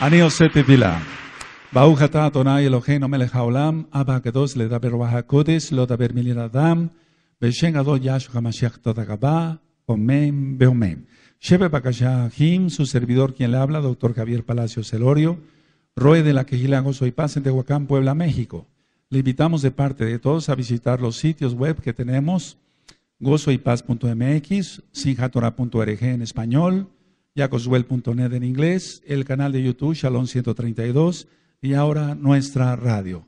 Aníos עושה תפילה. ברוך אתה אדוני אלוהינו מלך העולם, אבא הקדוש lota רוח הקודש, לא yashu מילין אדם, בשם גדול ישו המשיח Jim, su servidor quien le habla, doctor Javier Palacio Celorio, Roe de la Quejila Gozo y Paz en Tehuacán, Puebla, México. Le invitamos de parte de todos a visitar los sitios web que tenemos, gozoypaz.mx, sinjatora.org en español, jacoswell.net en inglés, el canal de YouTube Shalom 132 y ahora nuestra radio.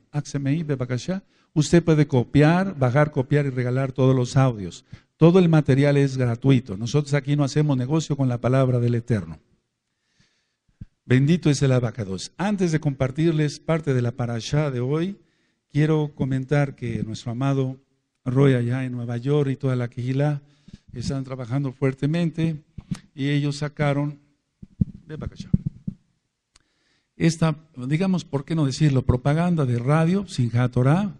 Usted puede copiar, bajar, copiar y regalar todos los audios. Todo el material es gratuito. Nosotros aquí no hacemos negocio con la palabra del Eterno. Bendito es el abacados. Antes de compartirles parte de la parashá de hoy, quiero comentar que nuestro amado Roy allá en Nueva York y toda la quijila están trabajando fuertemente y ellos sacaron, esta, digamos, ¿por qué no decirlo? Propaganda de radio, Sinjá Torah,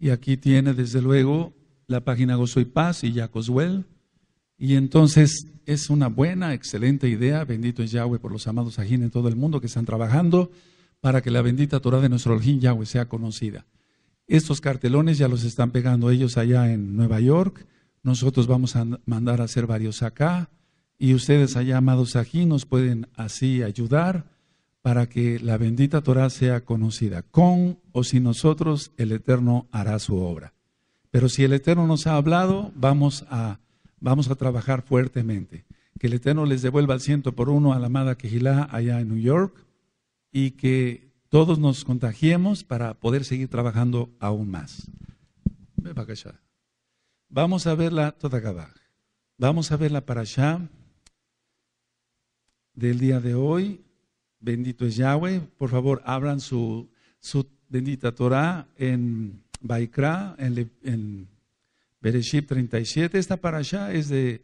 y aquí tiene desde luego la página Gozo y Paz y Jacoswell, y entonces es una buena, excelente idea, bendito es Yahweh por los amados ajín en todo el mundo que están trabajando para que la bendita Torah de nuestro Elohim Yahweh sea conocida. Estos cartelones ya los están pegando ellos allá en Nueva York. Nosotros vamos a mandar a hacer varios acá. Y ustedes allá, amados aquí, nos pueden así ayudar para que la bendita Torah sea conocida. Con o sin nosotros, el Eterno hará su obra. Pero si el Eterno nos ha hablado, vamos a, vamos a trabajar fuertemente. Que el Eterno les devuelva el ciento por uno a la amada Kejilá allá en New York y que todos nos contagiemos para poder seguir trabajando aún más. Vamos a verla toda acá Vamos a verla para allá del día de hoy. Bendito es Yahweh. Por favor, abran su, su bendita Torah en Baikra, en, en Bereshit 37. Esta para allá es de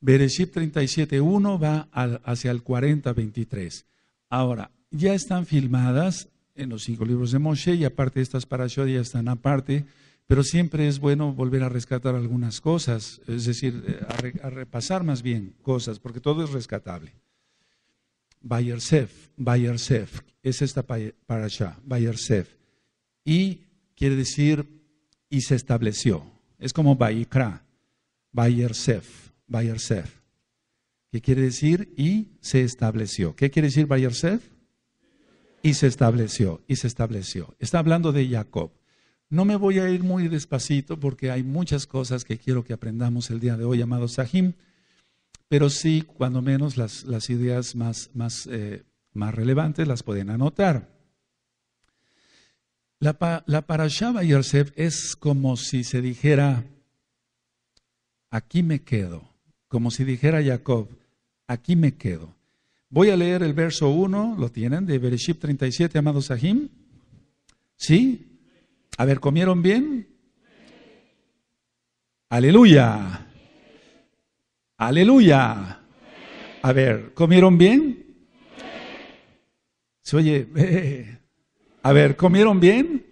Bereshit 37.1, va hacia el 40.23. Ahora, ya están filmadas en los cinco libros de Moshe y aparte estas allá ya están aparte, pero siempre es bueno volver a rescatar algunas cosas, es decir, eh, a repasar más bien cosas, porque todo es rescatable. Bayersef, Bayersef, es esta para allá, Bayersef. Y quiere decir, y se estableció. Es como Bayikra, Bayersef, Bayersef. ¿Qué quiere decir? Y se estableció. ¿Qué quiere decir Bayersef? Y se estableció, y se estableció. Está hablando de Jacob. No me voy a ir muy despacito porque hay muchas cosas que quiero que aprendamos el día de hoy, amados Sahim pero sí, cuando menos, las, ideas eh, más, relevantes las pueden anotar. La, la parashá Yersef es como si se dijera, aquí me quedo, como si dijera Jacob, aquí me quedo. Voy a leer el verso 1, ¿lo tienen? De Bereshit 37, amados Sahim. ¿Sí? A ver, ¿comieron bien? Aleluya. Aleluya. A ver, ¿comieron bien? Se oye, a ver, ¿comieron bien?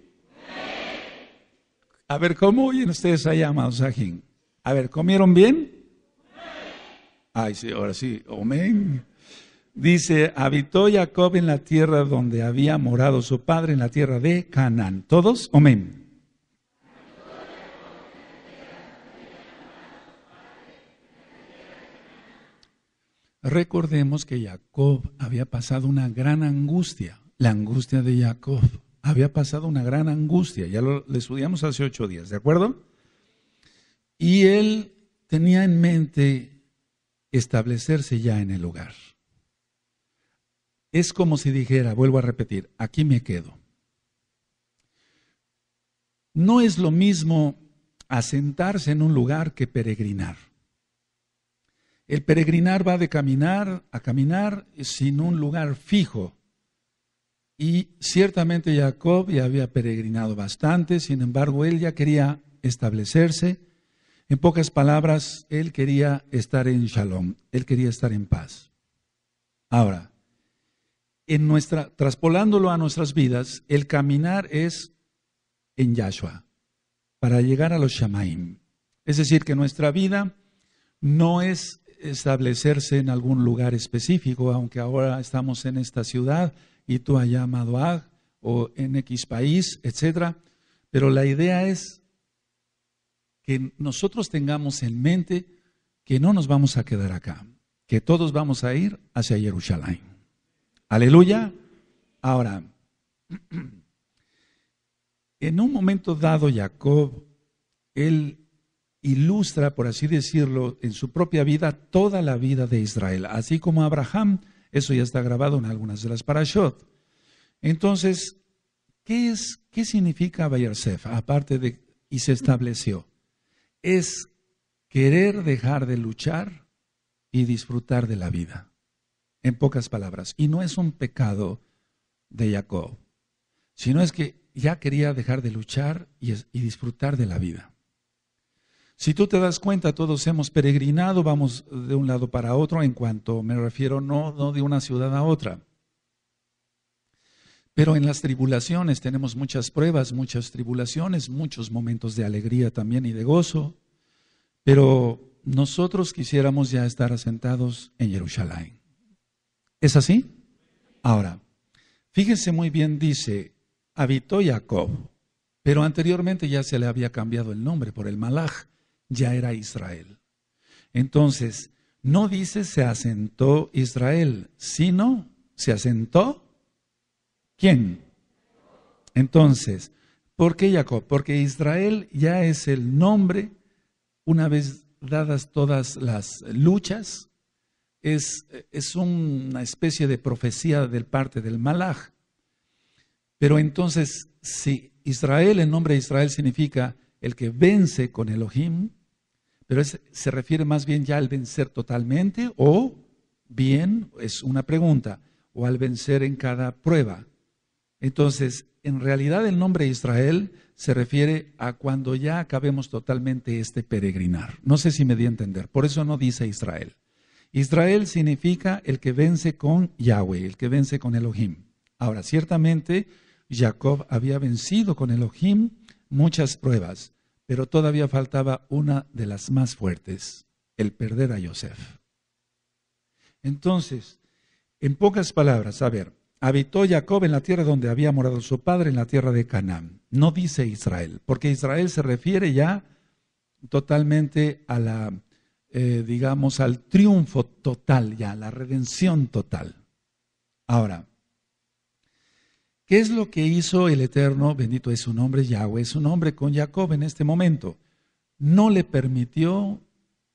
A ver, ¿cómo oyen ustedes allá, amados A ver, ¿comieron bien? Ay, sí, ahora sí, amén. Dice, habitó Jacob en la tierra donde había morado su padre, en la tierra de Canaán. ¿Todos? Amén. Recordemos que Jacob había pasado una gran angustia, la angustia de Jacob. Había pasado una gran angustia, ya lo estudiamos hace ocho días, ¿de acuerdo? Y él tenía en mente establecerse ya en el lugar. Es como si dijera, vuelvo a repetir, aquí me quedo. No es lo mismo asentarse en un lugar que peregrinar. El peregrinar va de caminar a caminar sin un lugar fijo. Y ciertamente Jacob ya había peregrinado bastante, sin embargo él ya quería establecerse. En pocas palabras, él quería estar en shalom, él quería estar en paz. Ahora, en nuestra, traspolándolo a nuestras vidas, el caminar es en Yahshua, para llegar a los Shamaim. Es decir, que nuestra vida no es establecerse en algún lugar específico, aunque ahora estamos en esta ciudad y tú allá Madoag o en X país, etcétera. Pero la idea es que nosotros tengamos en mente que no nos vamos a quedar acá, que todos vamos a ir hacia Jerusalén. Aleluya. Ahora, en un momento dado Jacob, él ilustra, por así decirlo, en su propia vida toda la vida de Israel. Así como Abraham, eso ya está grabado en algunas de las parashot. Entonces, ¿qué, es, qué significa Bayersef? Aparte de, y se estableció, es querer dejar de luchar y disfrutar de la vida, en pocas palabras. Y no es un pecado de Jacob, sino es que ya quería dejar de luchar y, y disfrutar de la vida. Si tú te das cuenta, todos hemos peregrinado, vamos de un lado para otro, en cuanto me refiero no, no de una ciudad a otra. Pero en las tribulaciones tenemos muchas pruebas, muchas tribulaciones, muchos momentos de alegría también y de gozo. Pero nosotros quisiéramos ya estar asentados en Jerusalén. ¿Es así? Ahora, fíjense muy bien, dice, habitó Jacob, pero anteriormente ya se le había cambiado el nombre por el Malach ya era Israel. Entonces, no dice se asentó Israel, sino se asentó ¿quién? Entonces, ¿por qué Jacob? Porque Israel ya es el nombre, una vez dadas todas las luchas, es, es una especie de profecía del parte del Malaj. Pero entonces, si Israel, el nombre de Israel significa el que vence con Elohim, pero se refiere más bien ya al vencer totalmente o bien, es una pregunta, o al vencer en cada prueba. Entonces, en realidad el nombre Israel se refiere a cuando ya acabemos totalmente este peregrinar. No sé si me di a entender, por eso no dice Israel. Israel significa el que vence con Yahweh, el que vence con Elohim. Ahora, ciertamente, Jacob había vencido con Elohim, muchas pruebas, pero todavía faltaba una de las más fuertes, el perder a Yosef. Entonces, en pocas palabras, a ver, habitó Jacob en la tierra donde había morado su padre, en la tierra de Canaán. No dice Israel, porque Israel se refiere ya totalmente a la, eh, digamos, al triunfo total, ya, a la redención total. Ahora, ¿Qué es lo que hizo el Eterno? Bendito es su nombre, Yahweh es su nombre con Jacob en este momento. No le permitió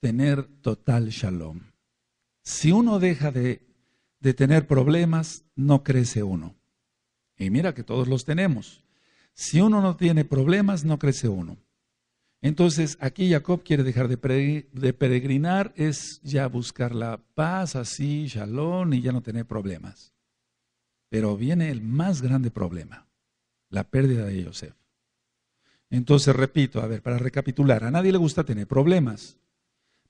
tener total shalom. Si uno deja de, de tener problemas, no crece uno. Y mira que todos los tenemos. Si uno no tiene problemas, no crece uno. Entonces, aquí Jacob quiere dejar de peregrinar, es ya buscar la paz así, shalom, y ya no tener problemas. Pero viene el más grande problema, la pérdida de Joseph. Entonces, repito, a ver, para recapitular, a nadie le gusta tener problemas,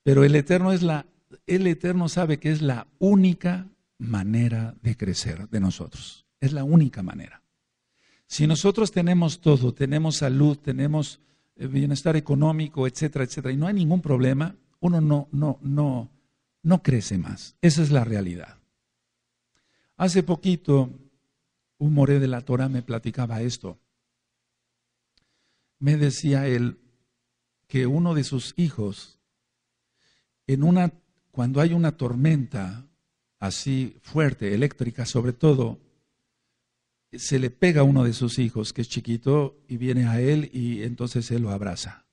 pero el Eterno es la el Eterno sabe que es la única manera de crecer de nosotros. Es la única manera. Si nosotros tenemos todo, tenemos salud, tenemos eh, bienestar económico, etcétera, etcétera, y no hay ningún problema, uno no no no no crece más. Esa es la realidad. Hace poquito un moré de la Torah me platicaba esto. Me decía él que uno de sus hijos, en una, cuando hay una tormenta así fuerte, eléctrica sobre todo, se le pega a uno de sus hijos que es chiquito y viene a él y entonces él lo abraza.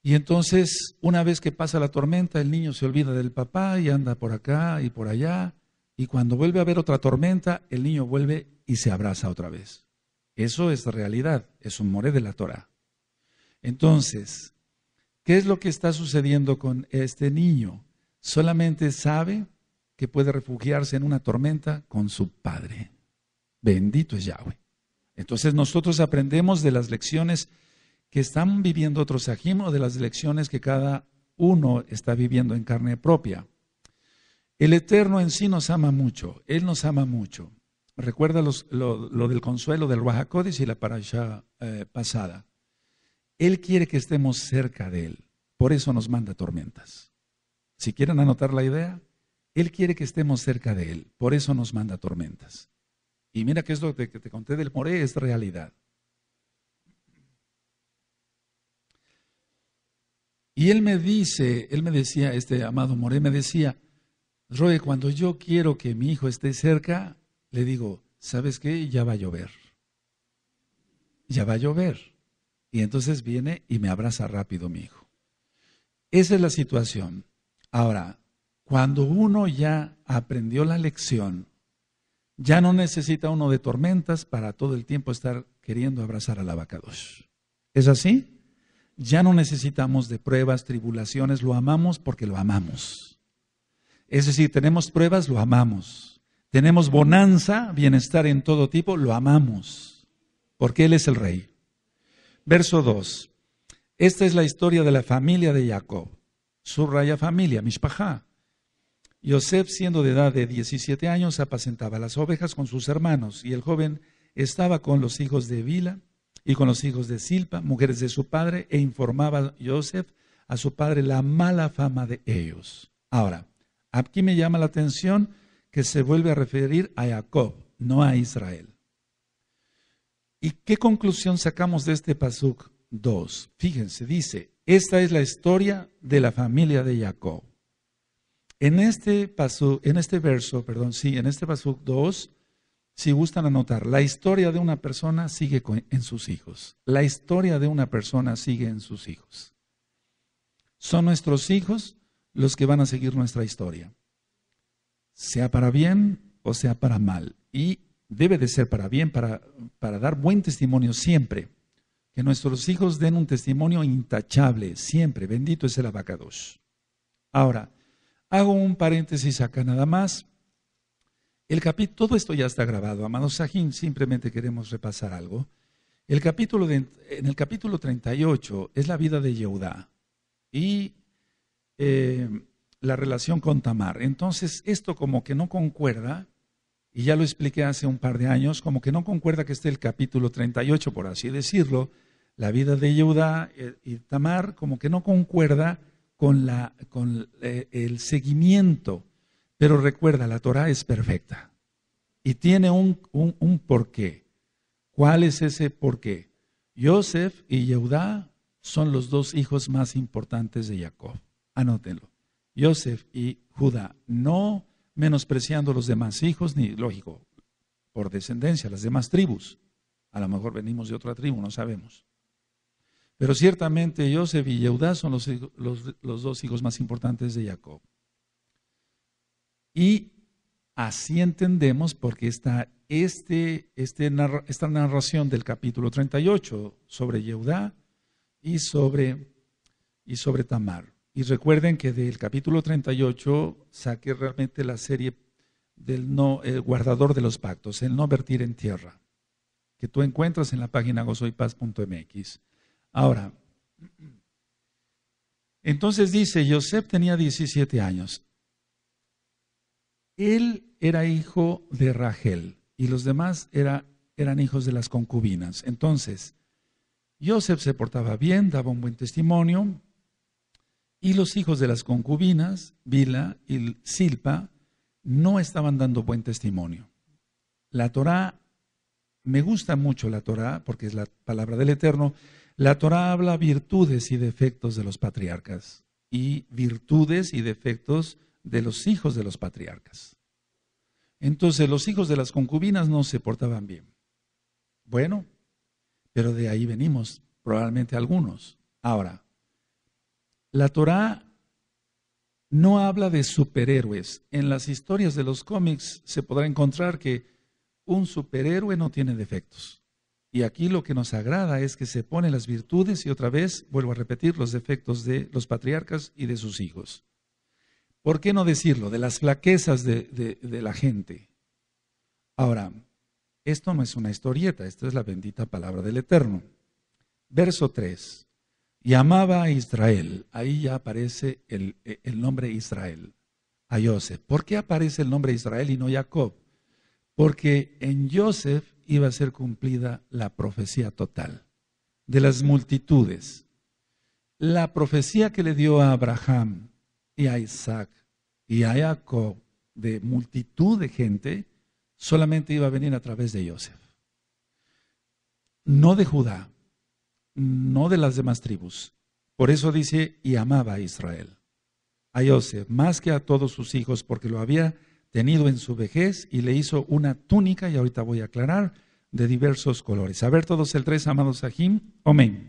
Y entonces, una vez que pasa la tormenta, el niño se olvida del papá y anda por acá y por allá y cuando vuelve a haber otra tormenta, el niño vuelve y se abraza otra vez. Eso es realidad, es un more de la Torah. Entonces, ¿qué es lo que está sucediendo con este niño? Solamente sabe que puede refugiarse en una tormenta con su padre. Bendito es Yahweh. Entonces nosotros aprendemos de las lecciones que están viviendo otros o de las lecciones que cada uno está viviendo en carne propia. El Eterno en sí nos ama mucho, Él nos ama mucho. Recuerda lo, del consuelo del Ruajacodis y la parasha eh, pasada. Él quiere que estemos cerca de Él, por eso nos manda tormentas. Si quieren anotar la idea, Él quiere que estemos cerca de Él, por eso nos manda tormentas. Y mira que lo que te conté del Moré es realidad. Y él me dice, él me decía, este amado Moré me decía, Roe, cuando yo quiero que mi hijo esté cerca, le digo, ¿sabes qué? Ya va a llover. Ya va a llover. Y entonces viene y me abraza rápido mi hijo. Esa es la situación. Ahora, cuando uno ya aprendió la lección, ya no necesita uno de tormentas para todo el tiempo estar queriendo abrazar al abacados. ¿Es así? Ya no necesitamos de pruebas, tribulaciones, lo amamos porque lo amamos. Es decir, tenemos pruebas, lo amamos. Tenemos bonanza, bienestar en todo tipo, lo amamos, porque Él es el Rey. Verso 2. Esta es la historia de la familia de Jacob. Su raya familia, Mishpajá. Yosef, siendo de edad de 17 años, apacentaba las ovejas con sus hermanos, y el joven estaba con los hijos de Vila y con los hijos de Silpa, mujeres de su padre, e informaba Yosef a su padre la mala fama de ellos. Ahora, Aquí me llama la atención que se vuelve a referir a Jacob, no a Israel. ¿Y qué conclusión sacamos de este Pasuk 2? Fíjense, dice, esta es la historia de la familia de Jacob. En este, pasuk, en este verso, perdón, sí, en este Pasuk 2, si gustan anotar, la historia de una persona sigue en sus hijos. La historia de una persona sigue en sus hijos. Son nuestros hijos los que van a seguir nuestra historia, sea para bien o sea para mal. Y debe de ser para bien, para, para dar buen testimonio siempre. Que nuestros hijos den un testimonio intachable, siempre. Bendito es el abacados. Ahora, hago un paréntesis acá nada más. El capítulo, todo esto ya está grabado, amados Sajín, simplemente queremos repasar algo. El capítulo en el capítulo 38 es la vida de Yehudá. Y eh, la relación con Tamar. Entonces, esto como que no concuerda, y ya lo expliqué hace un par de años, como que no concuerda que esté el capítulo 38, por así decirlo, la vida de Yehuda eh, y Tamar, como que no concuerda con, la, con eh, el seguimiento. Pero recuerda, la Torah es perfecta y tiene un, un, porqué. ¿Cuál es ese porqué? Joseph y Yehudá son los dos hijos más importantes de Jacob. Anótenlo. Yosef y Judá, no menospreciando los demás hijos, ni lógico, por descendencia, las demás tribus. A lo mejor venimos de otra tribu, no sabemos. Pero ciertamente Yosef y Yeudá son los, dos hijos más importantes de Jacob. Y así entendemos porque está este, este esta narración del capítulo 38 sobre Yeudá y sobre, y sobre Tamar. Y recuerden que del capítulo 38 saqué realmente la serie del no, guardador de los pactos, el no vertir en tierra, que tú encuentras en la página gozoypaz.mx. Ahora, entonces dice, Joseph tenía 17 años. Él era hijo de Rachel y los demás era, eran hijos de las concubinas. Entonces, Joseph se portaba bien, daba un buen testimonio, y los hijos de las concubinas, Bila y Silpa, no estaban dando buen testimonio. La Torá, me gusta mucho la Torá, porque es la palabra del Eterno, la Torá habla virtudes y defectos de los patriarcas y virtudes y defectos de los hijos de los patriarcas. Entonces los hijos de las concubinas no se portaban bien. Bueno, pero de ahí venimos, probablemente algunos. Ahora, la Torá no habla de superhéroes. En las historias de los cómics se podrá encontrar que un superhéroe no tiene defectos. Y aquí lo que nos agrada es que se pone las virtudes y otra vez, vuelvo a repetir, los defectos de los patriarcas y de sus hijos. ¿Por qué no decirlo? De las flaquezas de, la gente. Ahora, esto no es una historieta, esto es la bendita palabra del Eterno. Verso 3. Llamaba a Israel. Ahí ya aparece el, eh, el nombre Israel, a Joseph. ¿Por qué aparece el nombre Israel y no Jacob? Porque en Joseph iba a ser cumplida la profecía total de las multitudes. La profecía que le dio a Abraham y a Isaac y a Jacob de multitud de gente solamente iba a venir a través de Joseph. No de Judá, no de las demás tribus. Por eso dice, y amaba a Israel, a Yosef más que a todos sus hijos, porque lo había tenido en su vejez y le hizo una túnica, y ahorita voy a aclarar, de diversos colores. A ver todos el tres, amados Ajim, amén.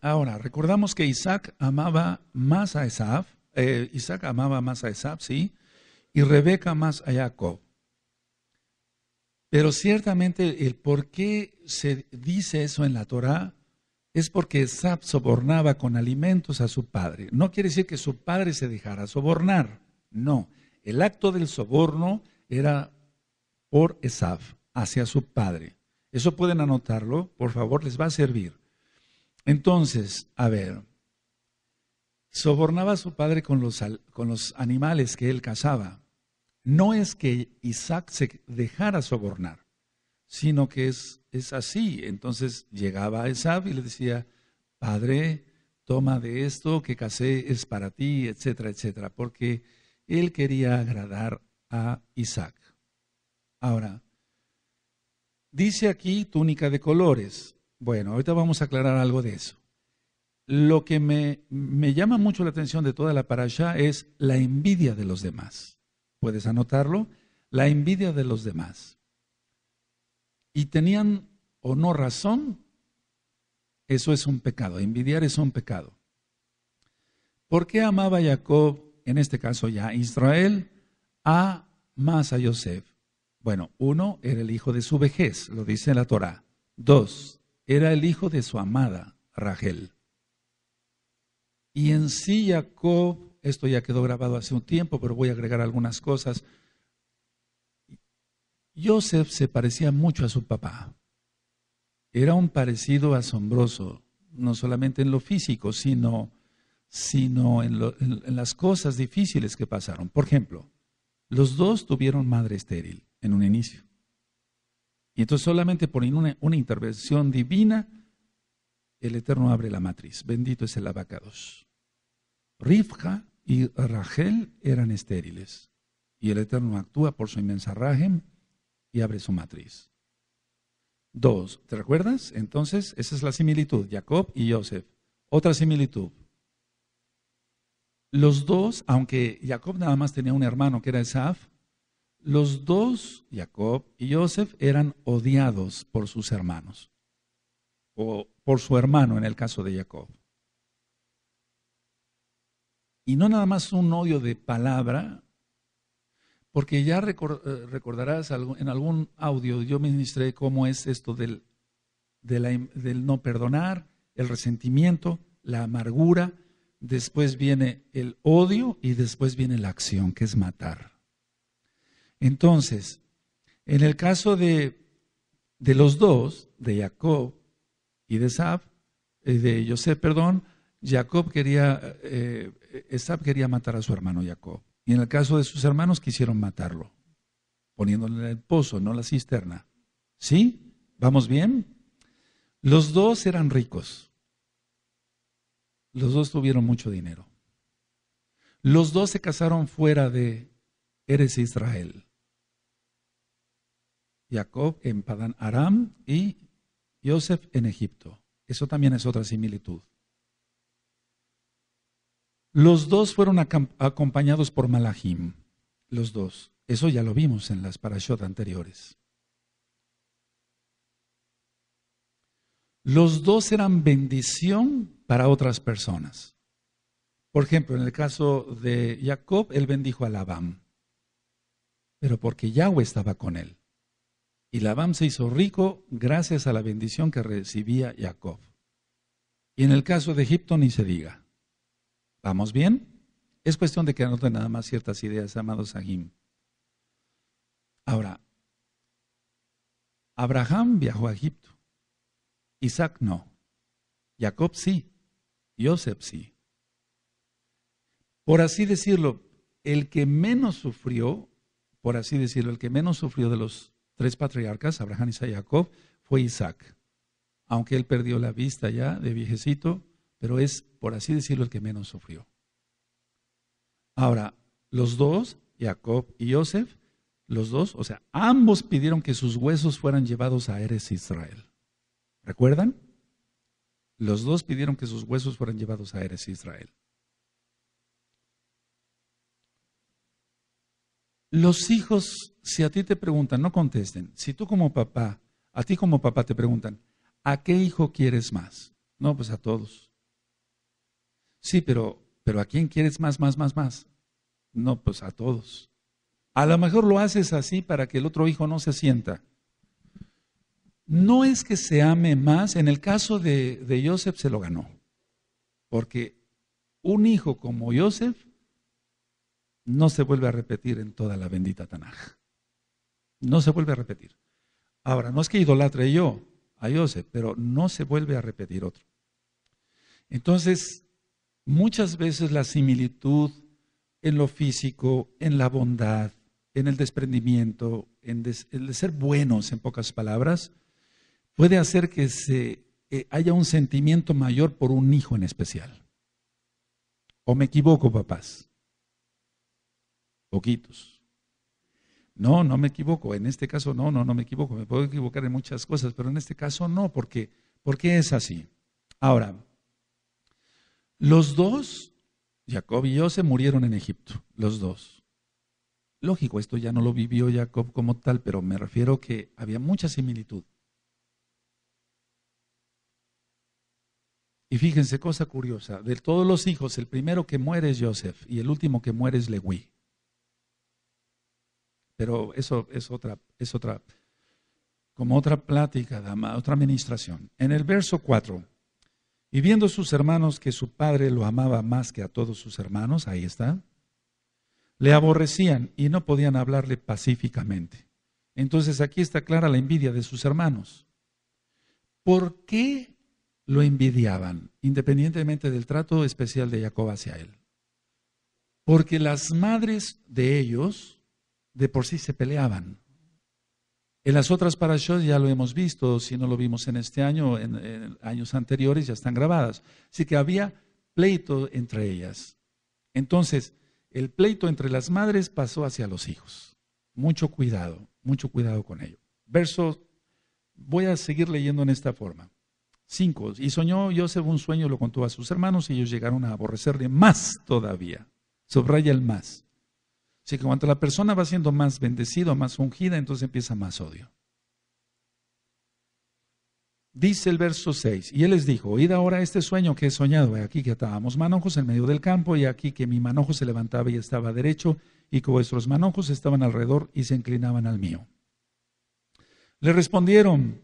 Ahora, recordamos que Isaac amaba más a Esaf. Eh, Isaac amaba más a Esab, sí, y Rebeca más a Jacob. Pero ciertamente el por qué se dice eso en la Torá es porque Esab sobornaba con alimentos a su padre. No quiere decir que su padre se dejara sobornar, no. El acto del soborno era por Esab hacia su padre. Eso pueden anotarlo, por favor, les va a servir. Entonces, a ver, Sobornaba a su padre con los, animales que él cazaba. No es que Isaac se dejara sobornar, sino que es, es así. Entonces llegaba a Esaú y le decía, Padre, toma de esto que casé, es para ti, etcétera, etcétera, porque él quería agradar a Isaac. Ahora, dice aquí túnica de colores. Bueno, ahorita vamos a aclarar algo de eso lo que me, me llama mucho la atención de toda la parasha es la envidia de los demás. ¿Puedes anotarlo? La envidia de los demás. Y tenían o no razón, eso es un pecado. Envidiar es un pecado. ¿Por qué amaba Jacob, en este caso ya Israel, a más a Yosef? Bueno, uno, era el hijo de su vejez, lo dice la Torá. Dos, era el hijo de su amada, Rachel. Y en sí Jacob, esto ya quedó grabado hace un tiempo, pero voy a agregar algunas cosas. Joseph se parecía mucho a su papá. Era un parecido asombroso, no solamente en lo físico, sino, sino en, en, las cosas difíciles que pasaron. Por ejemplo, los dos tuvieron madre estéril en un inicio. Y entonces solamente por una, una, intervención divina, el Eterno abre la matriz. Bendito es el abacados. Rifka y Rachel eran estériles, y el Eterno actúa por su inmensa rajem y abre su matriz. Dos, ¿te recuerdas? Entonces, esa es la similitud, Jacob y Joseph. Otra similitud. Los dos, aunque Jacob nada más tenía un hermano que era Esaf, los dos, Jacob y Joseph, eran odiados por sus hermanos, o por su hermano en el caso de Jacob. Y no nada más un odio de palabra, porque ya eh, recordarás en algún audio, yo ministré cómo es esto del, del no perdonar, el resentimiento, la amargura, después viene el odio y después viene la acción, que es matar. Entonces, en el caso de, los dos, de Jacob y de Sab, eh, de José, perdón, Jacob quería eh, Esab quería matar a su hermano Jacob. Y en el caso de sus hermanos quisieron matarlo, poniéndole en el pozo, no la cisterna. ¿Sí? ¿Vamos bien? Los dos eran ricos. Los dos tuvieron mucho dinero. Los dos se casaron fuera de Eres Israel. Jacob en Padán Aram y Joseph en Egipto. Eso también es otra similitud. Los dos fueron acompañados por Malahim, los dos. Eso ya lo vimos en las parashot anteriores. Los dos eran bendición para otras personas. Por ejemplo, en el caso de Jacob, él bendijo a Labán, pero porque Yahweh estaba con él. Y Labán se hizo rico gracias a la bendición que recibía Jacob. Y en el caso de Egipto ni se diga. ¿Vamos bien? Es cuestión de que anoten nada más ciertas ideas, amados Sahim. Ahora, Abraham viajó a Egipto, Isaac no, Jacob sí, Joseph sí. Por así decirlo, el que menos sufrió, por así decirlo, el que menos sufrió de los tres patriarcas, Abraham, Isaac y Jacob, fue Isaac. Aunque él perdió la vista ya de viejecito, pero es, por así decirlo, el que menos sufrió. Ahora, los dos, Jacob y Joseph, los dos, o sea, ambos pidieron que sus huesos fueran llevados a Eres Israel. ¿Recuerdan? Los dos pidieron que sus huesos fueran llevados a Eres Israel. Los hijos, si a ti te preguntan, no contesten. Si tú como papá, a ti como papá te preguntan, ¿a qué hijo quieres más? No, pues a todos. Sí, pero, pero ¿a quién quieres más, más, más, más? No, pues a todos. A lo mejor lo haces así para que el otro hijo no se sienta. No es que se ame más, en el caso de, de Joseph se lo ganó, porque un hijo como Joseph no se vuelve a repetir en toda la bendita Tanaj. No se vuelve a repetir. Ahora, no es que idolatre yo a Joseph, pero no se vuelve a repetir otro. Entonces, muchas veces la similitud en lo físico, en la bondad, en el desprendimiento, en, el ser buenos, en pocas palabras, puede hacer que se, eh, haya un sentimiento mayor por un hijo en especial. ¿O me equivoco, papás? Poquitos. No, no me equivoco. En este caso, no, no, no me equivoco. Me puedo equivocar en muchas cosas, pero en este caso no, porque, porque es así. Ahora, los dos, Jacob y Yosef murieron en Egipto, los dos. Lógico, esto ya no lo vivió Jacob como tal, pero me refiero que había mucha similitud. Y fíjense, cosa curiosa, de todos los hijos, el primero que muere es Joseph y el último que muere es Lewi. Pero eso es otra, es otra, como otra plática, otra administración. En el verso 4, y viendo sus hermanos que su padre lo amaba más que a todos sus hermanos, ahí está, le aborrecían y no podían hablarle pacíficamente. Entonces aquí está clara la envidia de sus hermanos. ¿Por qué lo envidiaban, independientemente del trato especial de Jacob hacia él? Porque las madres de ellos de por sí se peleaban. En las otras parashot ya lo hemos visto, si no lo vimos en este año, en, años anteriores ya están grabadas. Así que había pleito entre ellas. Entonces, el pleito entre las madres pasó hacia los hijos. Mucho cuidado, mucho cuidado con ello. Verso, voy a seguir leyendo en esta forma. Cinco, Y soñó Joseph un sueño, lo contó a sus hermanos y ellos llegaron a aborrecerle más todavía. Subraya el más. Así que cuanto la persona va siendo más bendecida, más ungida, entonces empieza más odio. Dice el verso 6, y él les dijo, oíd ahora este sueño que he soñado, aquí que atábamos manojos en medio del campo, y aquí que mi manojo se levantaba y estaba derecho, y que vuestros manojos estaban alrededor y se inclinaban al mío. Le respondieron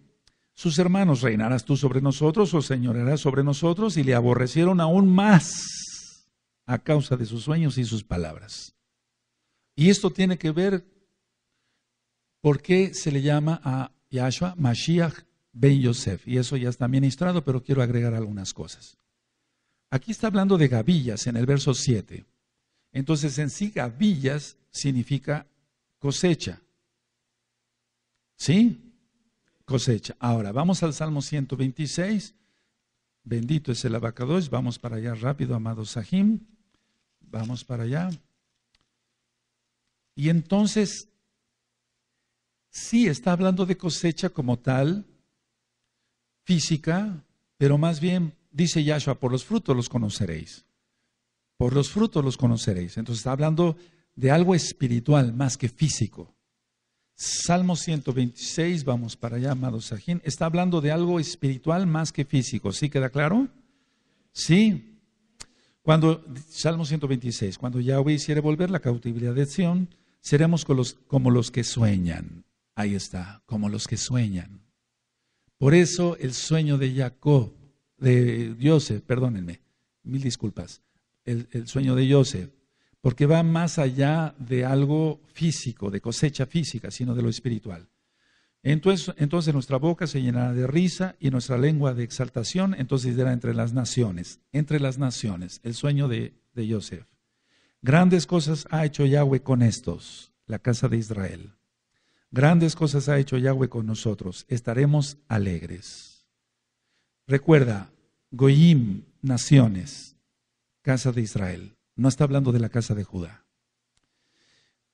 sus hermanos, ¿reinarás tú sobre nosotros o señorarás sobre nosotros? Y le aborrecieron aún más a causa de sus sueños y sus palabras. Y esto tiene que ver por qué se le llama a Yahshua Mashiach Ben Yosef. Y eso ya está ministrado, pero quiero agregar algunas cosas. Aquí está hablando de gavillas en el verso 7. Entonces, en sí, gavillas significa cosecha. ¿Sí? Cosecha. Ahora, vamos al Salmo 126. Bendito es el abacador Vamos para allá rápido, amado Sahim. Vamos para allá. Y entonces, sí está hablando de cosecha como tal, física, pero más bien dice Yahshua, por los frutos los conoceréis. Por los frutos los conoceréis. Entonces está hablando de algo espiritual más que físico. Salmo 126, vamos para allá, amados, Sajín, está hablando de algo espiritual más que físico. ¿Sí queda claro? Sí. Cuando, Salmo 126, cuando Yahweh hiciere volver la cautividad de Sion, seremos como los, que sueñan. Ahí está, como los que sueñan. Por eso el sueño de Jacob, de Joseph, perdónenme, mil disculpas, el, sueño de Joseph, porque va más allá de algo físico, de cosecha física, sino de lo espiritual. Entonces, nuestra boca se llenará de risa y nuestra lengua de exaltación, entonces será entre las naciones, entre las naciones, el sueño de Joseph. Grandes cosas ha hecho Yahweh con estos, la casa de Israel. Grandes cosas ha hecho Yahweh con nosotros. Estaremos alegres. Recuerda, Goyim, naciones, casa de Israel. No está hablando de la casa de Judá.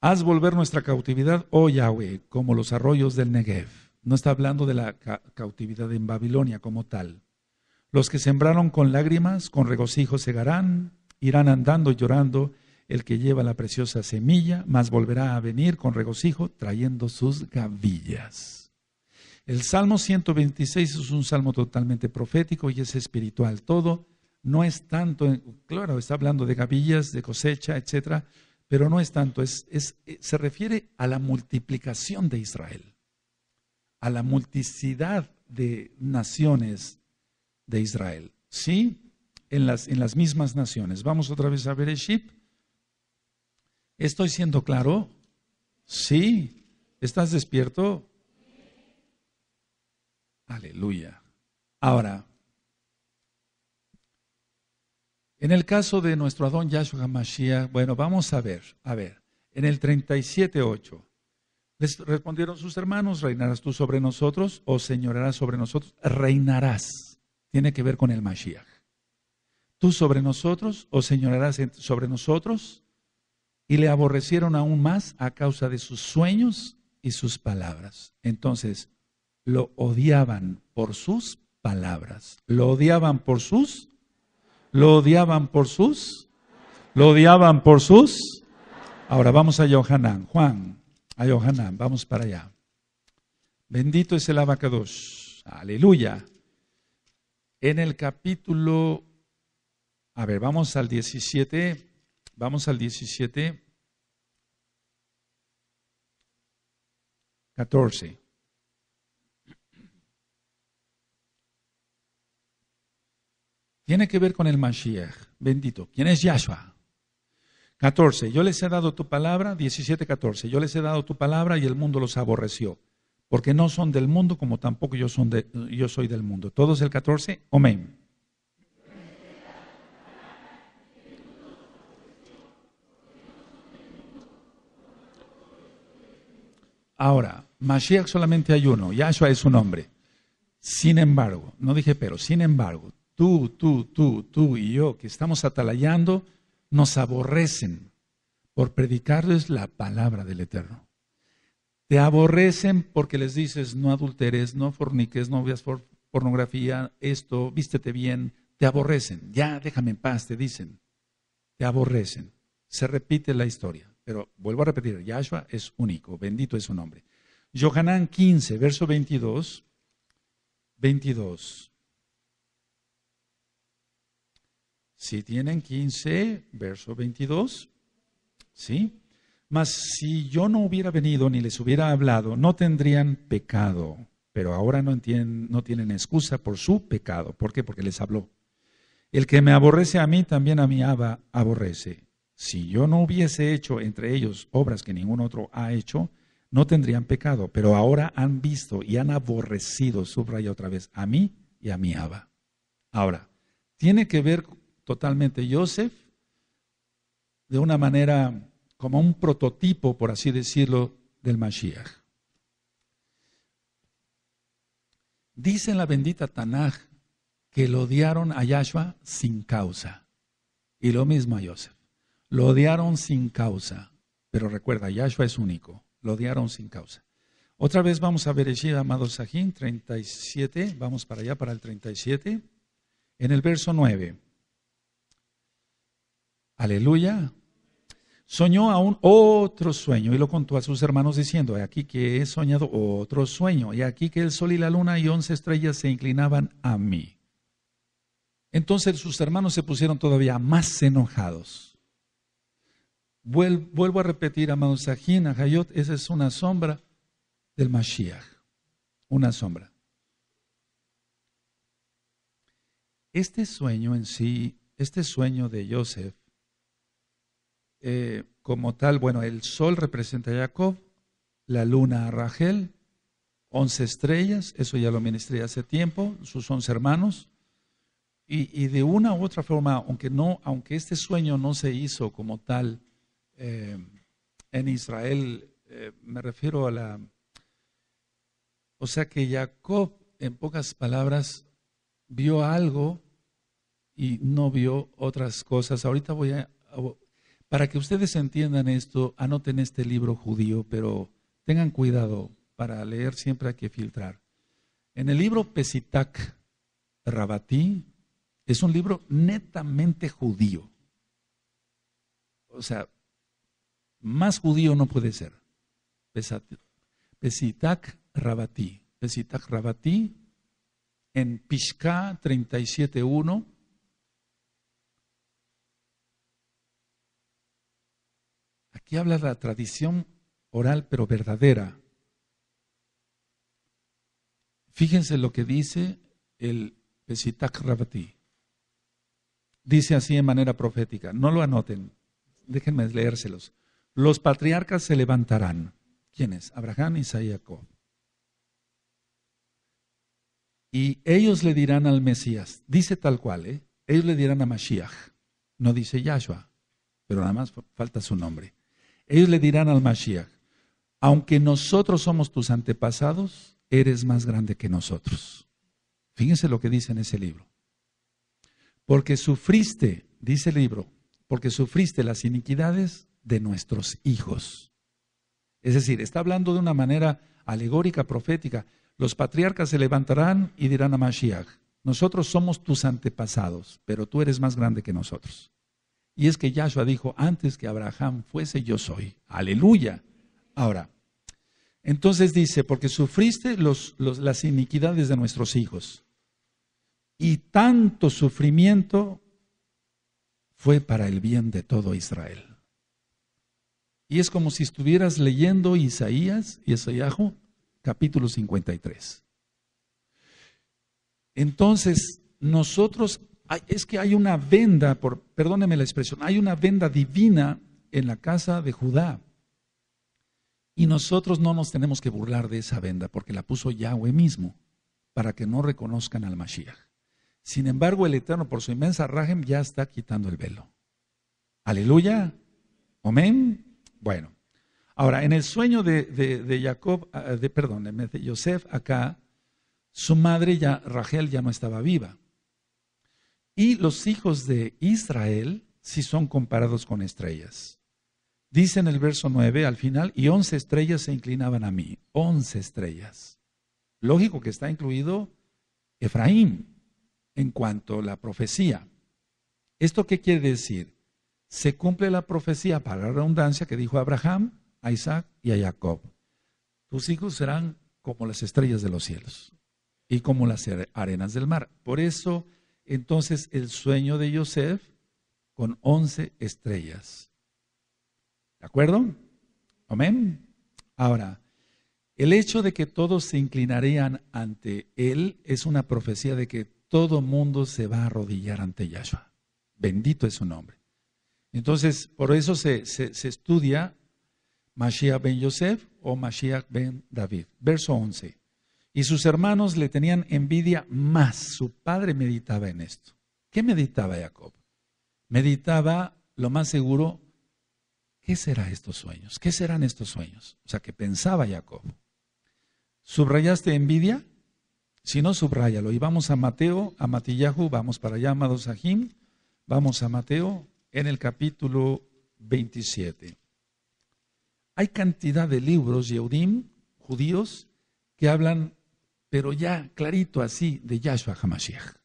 Haz volver nuestra cautividad, oh Yahweh, como los arroyos del Negev. No está hablando de la cautividad en Babilonia como tal. Los que sembraron con lágrimas, con regocijo segarán, irán andando y llorando el que lleva la preciosa semilla, más volverá a venir con regocijo trayendo sus gavillas. El Salmo 126 es un salmo totalmente profético y es espiritual. Todo no es tanto, claro, está hablando de gavillas, de cosecha, etcétera, pero no es tanto, es, eh, se refiere a la multiplicación de Israel, a la multiplicidad de naciones de Israel. ¿Sí? En las, en las mismas naciones. Vamos otra vez a ver Bereshit ¿Estoy siendo claro? Sí. ¿Estás despierto? Aleluya. Ahora, en el caso de nuestro Adón Yahshua Mashiach, bueno, vamos a ver, a ver, en el 37.8, les respondieron sus hermanos, ¿reinarás tú sobre nosotros o señorarás sobre nosotros? Reinarás. Tiene que ver con el Mashiach. ¿Tú sobre nosotros o señorarás sobre nosotros? y le aborrecieron aún más a causa de sus sueños y sus palabras. Entonces, lo odiaban por sus palabras, lo odiaban por sus, lo odiaban por sus, lo odiaban por sus. Ahora vamos a Yohanan, Juan, a Yohanan, vamos para allá. Bendito es el abacados, aleluya. En el capítulo, a ver, vamos al 17. Vamos al 17, 14. Tiene que ver con el Mashiach, bendito. ¿Quién es Yahshua? 14. Yo les he dado tu palabra, 17, 14. Yo les he dado tu palabra y el mundo los aborreció, porque no son del mundo como tampoco yo, soy del mundo. Todos el 14, amén. Ahora, Mashiach solamente hay uno, Yahshua es un hombre. Sin embargo, no dije pero, sin embargo, tú, tú, tú, tú y yo que estamos atalayando, nos aborrecen por predicarles la palabra del Eterno. Te aborrecen porque les dices, no adulteres, no forniques, no veas por pornografía, esto, vístete bien. Te aborrecen, ya déjame en paz, te dicen. Te aborrecen. Se repite la historia. Pero vuelvo a repetir, Yahshua es único, bendito es su nombre. Yohanan 15, verso 22, 22. Si tienen 15, verso 22, ¿sí? Mas si yo no hubiera venido ni les hubiera hablado, no tendrían pecado. Pero ahora no, no tienen excusa por su pecado. ¿Por qué? Porque les habló. El que me aborrece a mí, también a mi aba aborrece si yo no hubiese hecho entre ellos obras que ningún otro ha hecho, no tendrían pecado, pero ahora han visto y han aborrecido, subraya otra vez, a mí y a mi Abba. Ahora, tiene que ver totalmente Joseph de una manera como un prototipo, por así decirlo, del Mashiach. Dice la bendita Tanaj que lo odiaron a Yahshua sin causa, y lo mismo a Joseph. Lo odiaron sin causa. Pero recuerda, Yahshua es único. Lo odiaron sin causa. Otra vez vamos a ver Bereshit, amado y 37. Vamos para allá, para el 37. En el verso 9. Aleluya. Soñó aún otro sueño y lo contó a sus hermanos diciendo, aquí que he soñado otro sueño, y aquí que el sol y la luna y once estrellas se inclinaban a mí. Entonces sus hermanos se pusieron todavía más enojados. Vuelvo a repetir, a Sajín, a Hayot, esa es una sombra del Mashiach. Una sombra. Este sueño en sí, este sueño de Joseph, eh, como tal, bueno, el sol representa a Jacob, la luna a Rachel, once estrellas, eso ya lo ministré hace tiempo, sus once hermanos, y, y de una u otra forma, aunque no, aunque este sueño no se hizo como tal, eh, en Israel, eh, me refiero a la... O sea que Jacob, en pocas palabras, vio algo y no vio otras cosas. Ahorita voy a... Para que ustedes entiendan esto, anoten este libro judío, pero tengan cuidado, para leer siempre hay que filtrar. En el libro Pesitak Rabatí es un libro netamente judío. O sea, más judío no puede ser. Pesitak rabati, Pesitak rabati en Pishká 37.1. Aquí habla la tradición oral pero verdadera. Fíjense lo que dice el Pesitak rabati. Dice así en manera profética. No lo anoten, déjenme leérselos los patriarcas se levantarán. ¿Quiénes? Abraham, Isaac y Jacob. Y ellos le dirán al Mesías, dice tal cual, ¿eh? ellos le dirán a Mashiach, no dice Yahshua, pero nada más falta su nombre. Ellos le dirán al Mashiach, aunque nosotros somos tus antepasados, eres más grande que nosotros. Fíjense lo que dice en ese libro. Porque sufriste, dice el libro, porque sufriste las iniquidades de nuestros hijos. Es decir, está hablando de una manera alegórica, profética. Los patriarcas se levantarán y dirán a Mashiach, nosotros somos tus antepasados, pero tú eres más grande que nosotros. Y es que Yahshua dijo, antes que Abraham fuese yo soy. Aleluya. Ahora, entonces dice, porque sufriste los, las iniquidades de nuestros hijos. Y tanto sufrimiento fue para el bien de todo Israel. Y es como si estuvieras leyendo Isaías y capítulo 53. Entonces, nosotros, es que hay una venda, por, perdóneme la expresión, hay una venda divina en la casa de Judá. Y nosotros no nos tenemos que burlar de esa venda, porque la puso Yahweh mismo, para que no reconozcan al Mashiach. Sin embargo, el Eterno, por su inmensa rajem, ya está quitando el velo. Aleluya. Amén. Bueno, ahora, en el sueño de, de, Jacob, ah, ah, de, perdón, de Joseph acá, su madre ya, Rachel ya no estaba viva. Y los hijos de Israel si son comparados con estrellas. Dice en el verso 9 al final, y once estrellas se inclinaban a mí, once estrellas. Lógico que está incluido Efraín en cuanto a la profecía. ¿Esto qué quiere decir? se cumple la profecía para la redundancia que dijo Abraham, a Isaac y a Jacob. Tus hijos serán como las estrellas de los cielos y como las arenas del mar. Por eso, entonces, el sueño de Yosef con once estrellas. ¿De acuerdo? Amén. Ahora, el hecho de que todos se inclinarían ante él es una profecía de que todo mundo se va a arrodillar ante Yahshua. Bendito es su nombre. Entonces, por eso se, estudia Mashiach ben Yosef o Mashiach ben David. Verso 11. Y sus hermanos le tenían envidia más. Su padre meditaba en esto. ¿Qué meditaba Jacob? Meditaba, lo más seguro, ¿qué serán estos sueños? ¿Qué serán estos sueños? O sea, que pensaba Jacob. ¿Subrayaste envidia? Si no, subrayalo. Y vamos a Mateo, a Matillahu, vamos para allá, amados Vamos a Mateo, en el capítulo 27. Hay cantidad de libros, Yehudim, judíos, que hablan, pero ya clarito así, de Yahshua HaMashiach.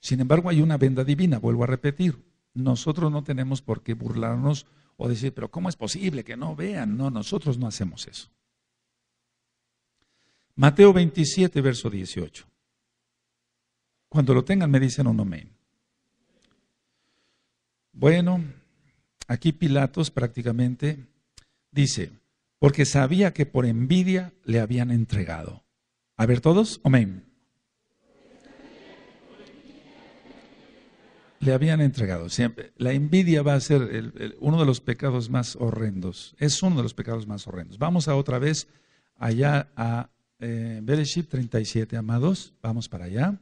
Sin embargo, hay una venda divina, vuelvo a repetir. Nosotros no tenemos por qué burlarnos o decir, pero ¿cómo es posible que no vean? No, nosotros no hacemos eso. Mateo 27, verso 18. Cuando lo tengan, me dicen un amén. Bueno, aquí Pilatos prácticamente dice, porque sabía que por envidia le habían entregado. A ver todos, amén. Le habían entregado siempre. La envidia va a ser uno de los pecados más horrendos. Es uno de los pecados más horrendos. Vamos a otra vez allá a eh, 37, amados. Vamos para allá.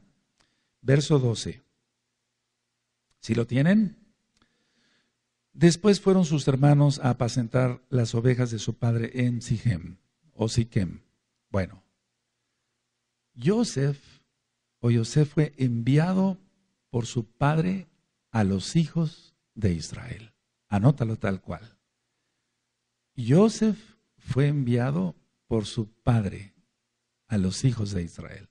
Verso 12. Si lo tienen? Después fueron sus hermanos a apacentar las ovejas de su padre en Sichem o Siquem. Bueno, Joseph o fue enviado por su padre a los hijos de Israel. Anótalo tal cual. Joseph fue enviado por su padre a los hijos de Israel.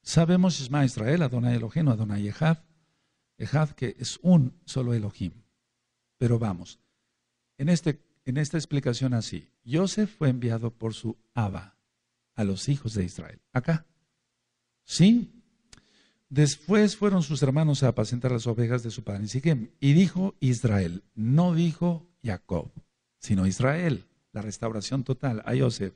Sabemos Ismael Israel, Adonai Elohim, Adonai Yehav, que es un solo Elohim. Pero vamos, en, este, en esta explicación así, Joseph fue enviado por su Abba a los hijos de Israel. Acá. ¿Sí? Después fueron sus hermanos a apacientar las ovejas de su padre en Siquem. Y dijo Israel, no dijo Jacob, sino Israel, la restauración total a Joseph.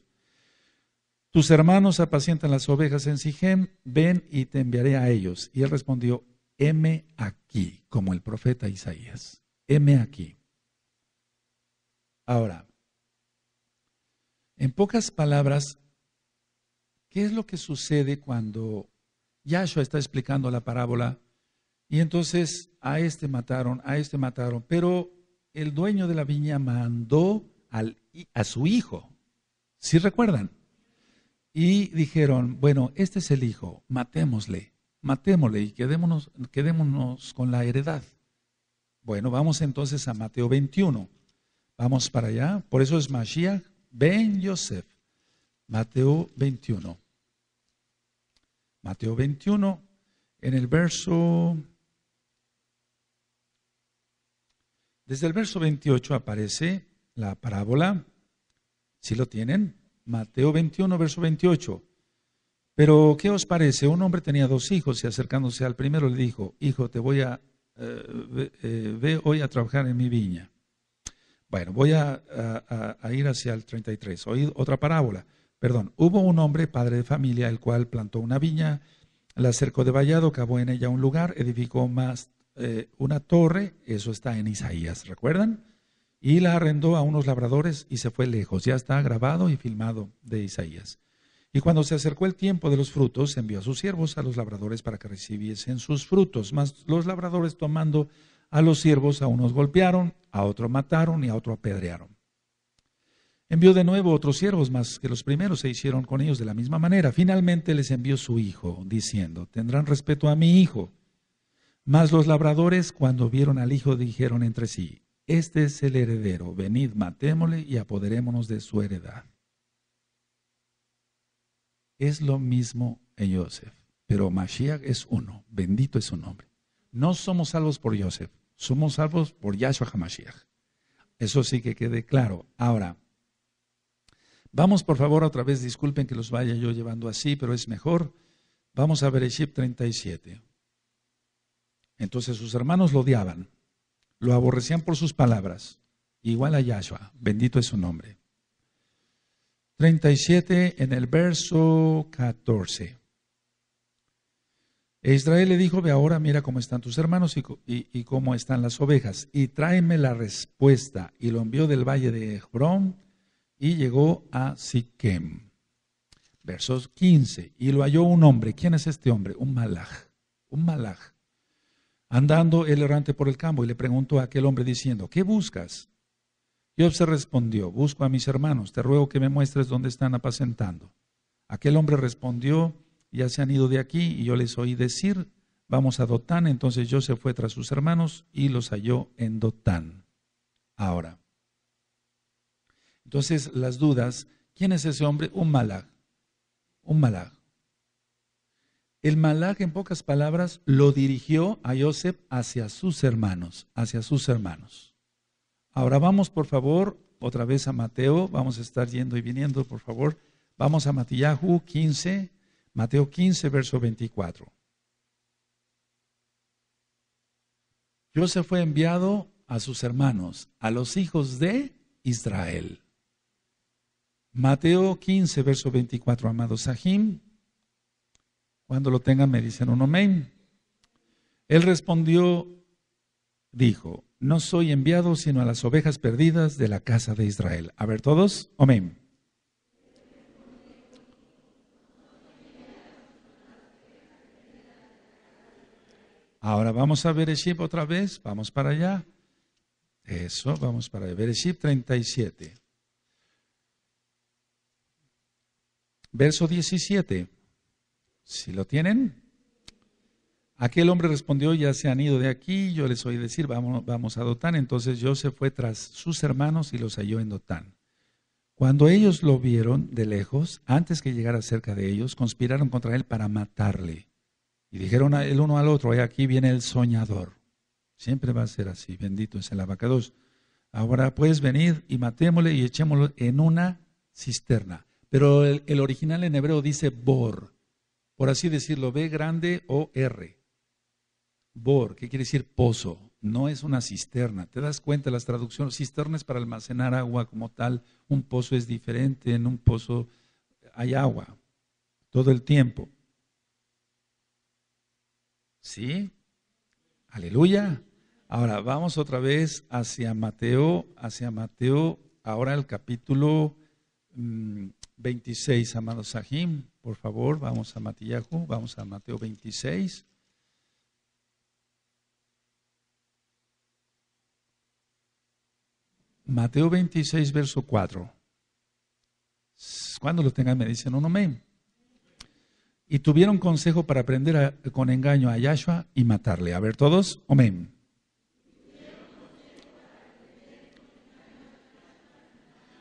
Tus hermanos apacientan las ovejas en Siquem, ven y te enviaré a ellos. Y él respondió, heme aquí, como el profeta Isaías, M aquí. Ahora, en pocas palabras, ¿qué es lo que sucede cuando Yahshua está explicando la parábola? Y entonces a este mataron, a este mataron, pero el dueño de la viña mandó a su hijo, si ¿sí recuerdan? Y dijeron, bueno, este es el hijo, matémosle matémosle y quedémonos, quedémonos con la heredad. Bueno, vamos entonces a Mateo 21. Vamos para allá. Por eso es Mashiach Ben Yosef. Mateo 21. Mateo 21, en el verso... Desde el verso 28 aparece la parábola. Si ¿Sí lo tienen, Mateo 21, verso 28. Pero, ¿qué os parece? Un hombre tenía dos hijos y acercándose al primero le dijo, hijo, te voy a, eh, eh, ve, hoy a trabajar en mi viña. Bueno, voy a, ir hacia el 33. Oí otra parábola. Perdón, hubo un hombre, padre de familia, el cual plantó una viña, la cercó de vallado, cavó en ella un lugar, edificó más eh, una torre, eso está en Isaías, ¿recuerdan? Y la arrendó a unos labradores y se fue lejos. Ya está grabado y filmado de Isaías. Y cuando se acercó el tiempo de los frutos, envió a sus siervos a los labradores para que recibiesen sus frutos. Mas los labradores tomando a los siervos, a unos golpearon, a otros mataron y a otro apedrearon. Envió de nuevo otros siervos, más que los primeros se hicieron con ellos de la misma manera. Finalmente les envió su hijo, diciendo, tendrán respeto a mi hijo. Mas los labradores, cuando vieron al hijo, dijeron entre sí, este es el heredero, venid, matémosle y apoderémonos de su heredad. Es lo mismo en Yosef, pero Mashiach es uno, bendito es su nombre. No somos salvos por Yosef, somos salvos por Yahshua HaMashiach. Eso sí que quede claro. Ahora, vamos por favor otra vez, disculpen que los vaya yo llevando así, pero es mejor. Vamos a ver y 37. Entonces sus hermanos lo odiaban, lo aborrecían por sus palabras, igual a Yahshua, bendito es su nombre. 37 en el verso 14. E Israel le dijo, ve ahora, mira cómo están tus hermanos y, cómo están las ovejas, y tráeme la respuesta. Y lo envió del valle de Hebrón y llegó a Siquem. Versos 15. Y lo halló un hombre. ¿Quién es este hombre? Un malaj. Un malaj. Andando él errante por el campo y le preguntó a aquel hombre diciendo, ¿qué buscas? Job respondió, busco a mis hermanos, te ruego que me muestres dónde están apacentando. Aquel hombre respondió, ya se han ido de aquí y yo les oí decir, vamos a Dotán. Entonces yo se fue tras sus hermanos y los halló en Dotán. Ahora, entonces las dudas, ¿quién es ese hombre? Un malag, un malag. El malag en pocas palabras, lo dirigió a Joseph hacia sus hermanos, hacia sus hermanos. Ahora vamos, por favor, otra vez a Mateo. Vamos a estar yendo y viniendo, por favor. Vamos a Matillahu 15, Mateo 15, verso 24. José fue enviado a sus hermanos, a los hijos de Israel. Mateo 15, verso 24, amado Sahim. Cuando lo tengan me dicen un amén. Él respondió, dijo, no soy enviado sino a las ovejas perdidas de la casa de Israel. A ver todos, amén. Ahora vamos a Bereshit otra vez, vamos para allá. Eso, vamos para allá. Bereshit 37. Verso 17. Si lo tienen, Aquel hombre respondió, ya se han ido de aquí, yo les oí decir, vamos, a Dotán. Entonces yo fue tras sus hermanos y los halló en Dotán. Cuando ellos lo vieron de lejos, antes que llegara cerca de ellos, conspiraron contra él para matarle. Y dijeron el uno al otro, aquí viene el soñador. Siempre va a ser así, bendito es el abacados. Ahora puedes venir y matémosle y echémoslo en una cisterna. Pero el, el original en hebreo dice bor, por así decirlo, B grande o R. Bor, ¿qué quiere decir pozo? No es una cisterna. ¿Te das cuenta? Las traducciones, cisterna es para almacenar agua como tal. Un pozo es diferente. En un pozo hay agua todo el tiempo. ¿Sí? Aleluya. Ahora vamos otra vez hacia Mateo, hacia Mateo, ahora el capítulo 26, mm, Sahim, por favor, vamos a Matillahu, vamos a Mateo 26. Mateo 26, verso 4. Cuando lo tengan me dicen un amén. Y tuvieron consejo para prender con engaño a Yahshua y matarle. A ver todos, amén.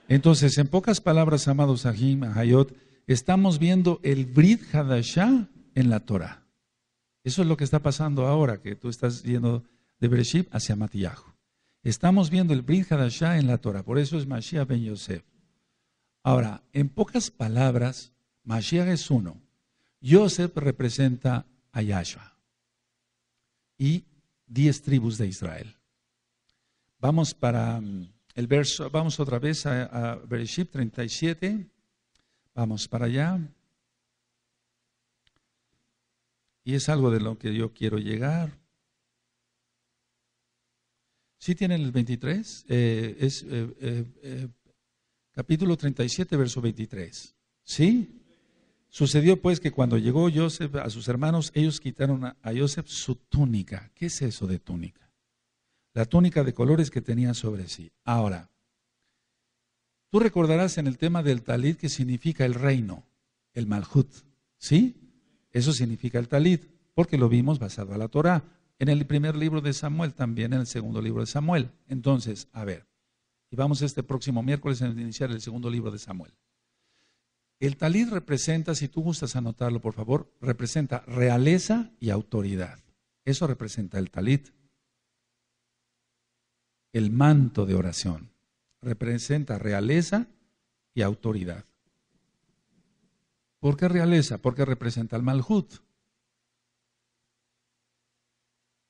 Entonces, en pocas palabras, amados Ajim, Ahayot, estamos viendo el Brit Hadashah en la Torah. Eso es lo que está pasando ahora, que tú estás yendo de Bereshit hacia Matiyahu. Estamos viendo el Brit en la Torah, por eso es Mashiach ben Yosef. Ahora, en pocas palabras, Mashiach es uno. Yosef representa a Yahshua y diez tribus de Israel. Vamos para mm, el verso, vamos otra vez a, a Bereshit 37. Vamos para allá. Y es algo de lo que yo quiero llegar. ¿Sí tienen el 23? Eh, es eh, eh, capítulo 37, verso 23. ¿Sí? Sucedió pues que cuando llegó Joseph a sus hermanos, ellos quitaron a, Joseph su túnica. ¿Qué es eso de túnica? La túnica de colores que tenía sobre sí. Ahora, Tú recordarás en el tema del talit que significa el reino, el malhut, ¿sí? Eso significa el talit, porque lo vimos basado a la Torah en el primer libro de Samuel, también en el segundo libro de Samuel. Entonces, a ver, y vamos este próximo miércoles a iniciar el segundo libro de Samuel. El talit representa, si tú gustas anotarlo, por favor, representa realeza y autoridad. Eso representa el talit. El manto de oración representa realeza y autoridad. ¿Por qué realeza? Porque representa al malhut,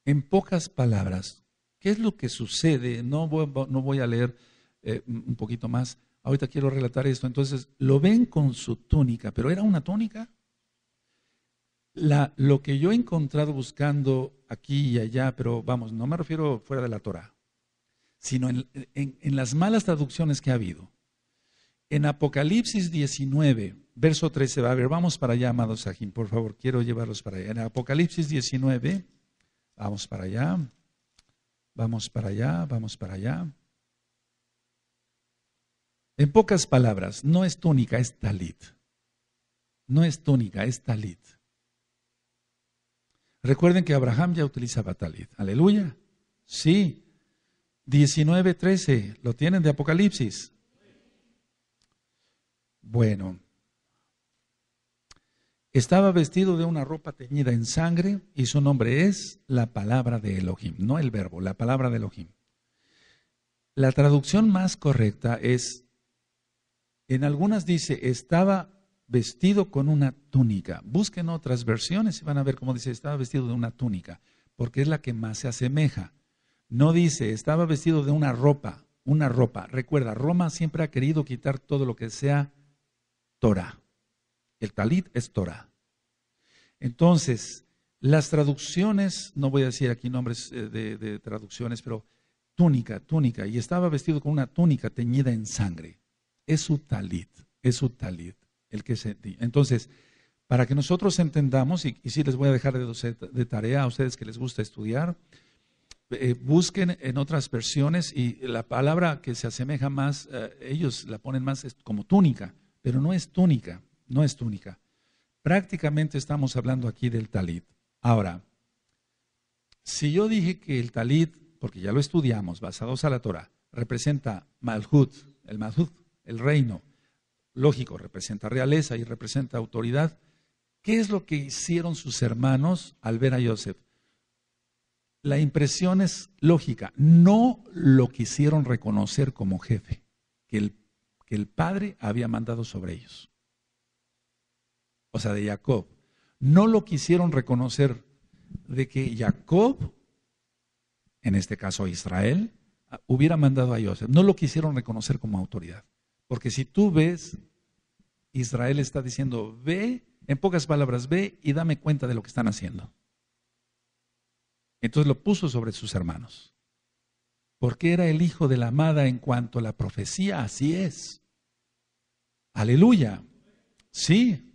En pocas palabras, ¿qué es lo que sucede? No voy, a leer eh, un poquito más. Ahorita quiero relatar esto. Entonces, lo ven con su túnica, pero era una túnica. lo que yo he encontrado buscando aquí y allá, pero vamos, no me refiero fuera de la Torah, sino en, las malas traducciones que ha habido. En Apocalipsis 19, verso 13, va a ver, vamos para allá, amados Sajim, por favor, quiero llevarlos para allá. En Apocalipsis 19, Vamos para allá, vamos para allá, vamos para allá. En pocas palabras, no es túnica, es talit. No es túnica, es talit. Recuerden que Abraham ya utilizaba talit. Aleluya. Sí. 19.13, lo tienen de Apocalipsis. Bueno, estaba vestido de una ropa teñida en sangre y su nombre es la palabra de Elohim, no el verbo, la palabra de Elohim. La traducción más correcta es, en algunas dice, estaba vestido con una túnica. Busquen otras versiones y van a ver cómo dice, estaba vestido de una túnica, porque es la que más se asemeja. No dice, estaba vestido de una ropa, una ropa. Recuerda, Roma siempre ha querido quitar todo lo que sea Torah. El talit es Torah. Entonces, las traducciones, no voy a decir aquí nombres eh, de, traducciones, pero túnica, túnica, y estaba vestido con una túnica teñida en sangre. Es su talit, es su talit, el que se... Entonces, para que nosotros entendamos, y, sí les voy a dejar de, tarea a ustedes que les gusta estudiar, eh, busquen en otras versiones y la palabra que se asemeja más, eh, ellos la ponen más como túnica, pero no es túnica, no es túnica. Prácticamente estamos hablando aquí del talit. Ahora, si yo dije que el talit, porque ya lo estudiamos, basados a la Torah, representa Malhut, el Malhut, el reino, lógico, representa realeza y representa autoridad, ¿qué es lo que hicieron sus hermanos al ver a Yosef? La impresión es lógica, no lo quisieron reconocer como jefe que el padre había mandado sobre ellos o sea, de Jacob. No lo quisieron reconocer de que Jacob, en este caso Israel, hubiera mandado a Joseph. No lo quisieron reconocer como autoridad. Porque si tú ves, Israel está diciendo, ve, en pocas palabras, ve y dame cuenta de lo que están haciendo. Entonces lo puso sobre sus hermanos. Porque era el hijo de la amada en cuanto a la profecía, así es. Aleluya. Sí,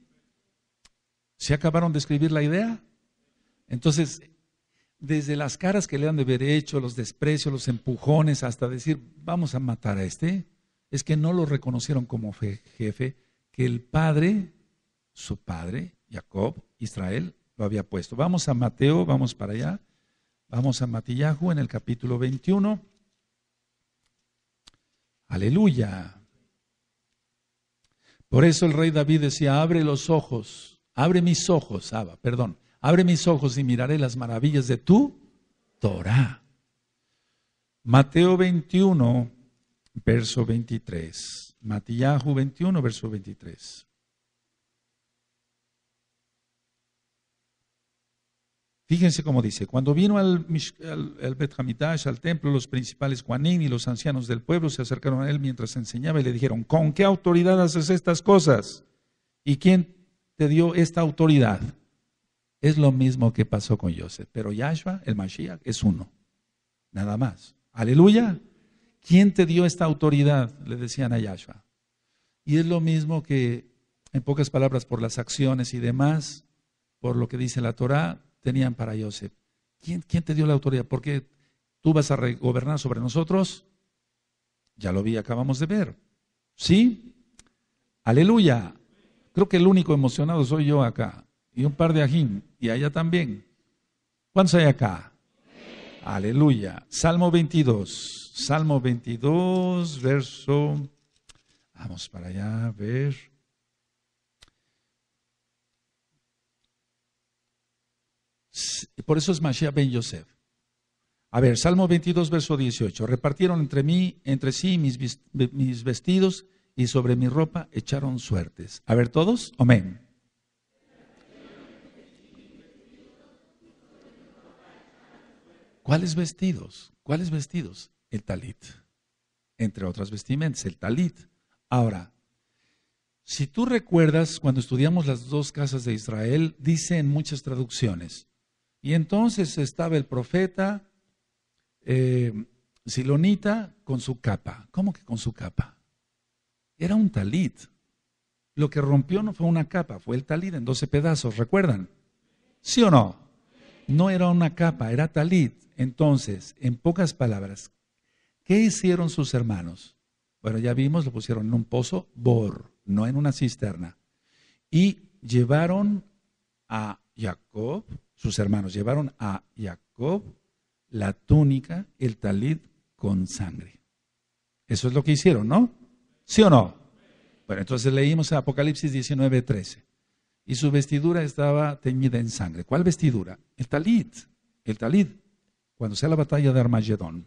¿Se acabaron de escribir la idea? Entonces, desde las caras que le han de haber hecho, los desprecios, los empujones, hasta decir, vamos a matar a este, es que no lo reconocieron como jefe, que el padre, su padre, Jacob, Israel, lo había puesto. Vamos a Mateo, vamos para allá, vamos a Matillahu en el capítulo 21. Aleluya. Por eso el rey David decía, abre los ojos Abre mis ojos, Abba, perdón. Abre mis ojos y miraré las maravillas de tu Torah. Mateo 21, verso 23. Matillahu 21, verso 23. Fíjense cómo dice, cuando vino al, Bethamitash, al al templo, los principales Juanín y los ancianos del pueblo se acercaron a él mientras enseñaba y le dijeron, ¿con qué autoridad haces estas cosas? ¿Y quién te dio esta autoridad. Es lo mismo que pasó con Joseph, pero Yahshua, el Mashiach, es uno, nada más. Aleluya. ¿Quién te dio esta autoridad? Le decían a Yahshua. Y es lo mismo que, en pocas palabras, por las acciones y demás, por lo que dice la Torah, tenían para Joseph. ¿Quién, quién te dio la autoridad? Porque tú vas a gobernar sobre nosotros. Ya lo vi, acabamos de ver. ¿Sí? Aleluya. Creo que el único emocionado soy yo acá. Y un par de ajín. Y allá también. ¿Cuántos hay acá? Aleluya. Salmo 22. Salmo 22, verso. Vamos para allá a ver. Por eso es Mashiach ben Yosef. A ver, Salmo 22, verso 18. Repartieron entre mí, entre sí mis vestidos y sobre mi ropa echaron suertes. A ver todos, amén. ¿Cuáles vestidos? ¿Cuáles vestidos? El talit, entre otras vestimentas, el talit. Ahora, si tú recuerdas, cuando estudiamos las dos casas de Israel, dice en muchas traducciones, y entonces estaba el profeta eh, Silonita con su capa. ¿Cómo que con su capa? era un talit. Lo que rompió no fue una capa, fue el talit en 12 pedazos, ¿recuerdan? ¿Sí o no? No era una capa, era talit. Entonces, en pocas palabras, ¿qué hicieron sus hermanos? Bueno, ya vimos, lo pusieron en un pozo, bor, no en una cisterna. Y llevaron a Jacob, sus hermanos, llevaron a Jacob la túnica, el talit con sangre. Eso es lo que hicieron, ¿no? ¿Sí o no? Bueno, entonces leímos Apocalipsis 19, 13. Y su vestidura estaba teñida en sangre. ¿Cuál vestidura? El talit. El talit. Cuando sea la batalla de Armagedón.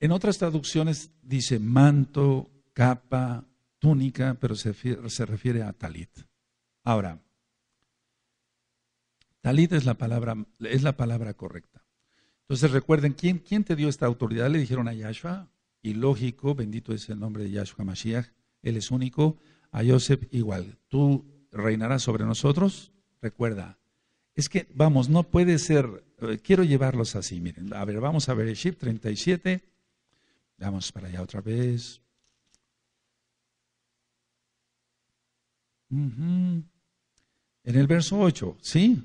En otras traducciones dice manto, capa, túnica, pero se refiere, a talit. Ahora, talit es la palabra, correcta. Entonces recuerden, ¿quién, ¿quién te dio esta autoridad? Le dijeron a Yahshua, y lógico, bendito es el nombre de Yahshua Mashiach, Él es único, a Joseph igual, tú reinarás sobre nosotros, recuerda, es que, vamos, no puede ser, eh, quiero llevarlos así, miren, a ver, vamos a ver el Ship 37, vamos para allá otra vez. En el verso 8, ¿sí?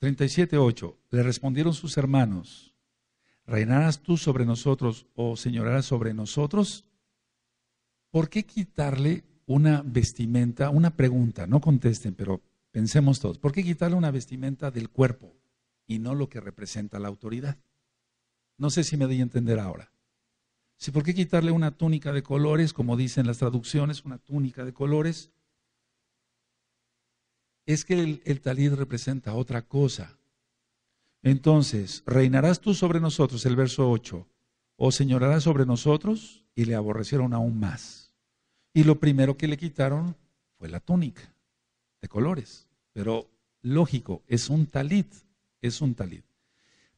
37, 8. Le respondieron sus hermanos. ¿Reinarás tú sobre nosotros o señorarás sobre nosotros? ¿Por qué quitarle una vestimenta? Una pregunta, no contesten, pero pensemos todos. ¿Por qué quitarle una vestimenta del cuerpo y no lo que representa la autoridad? No sé si me doy a entender ahora. Si por qué quitarle una túnica de colores, como dicen las traducciones, una túnica de colores, es que el, el talid representa otra cosa. Entonces, reinarás tú sobre nosotros, el verso 8, o señorarás sobre nosotros, y le aborrecieron aún más. Y lo primero que le quitaron fue la túnica de colores. Pero lógico, es un talit, es un talit.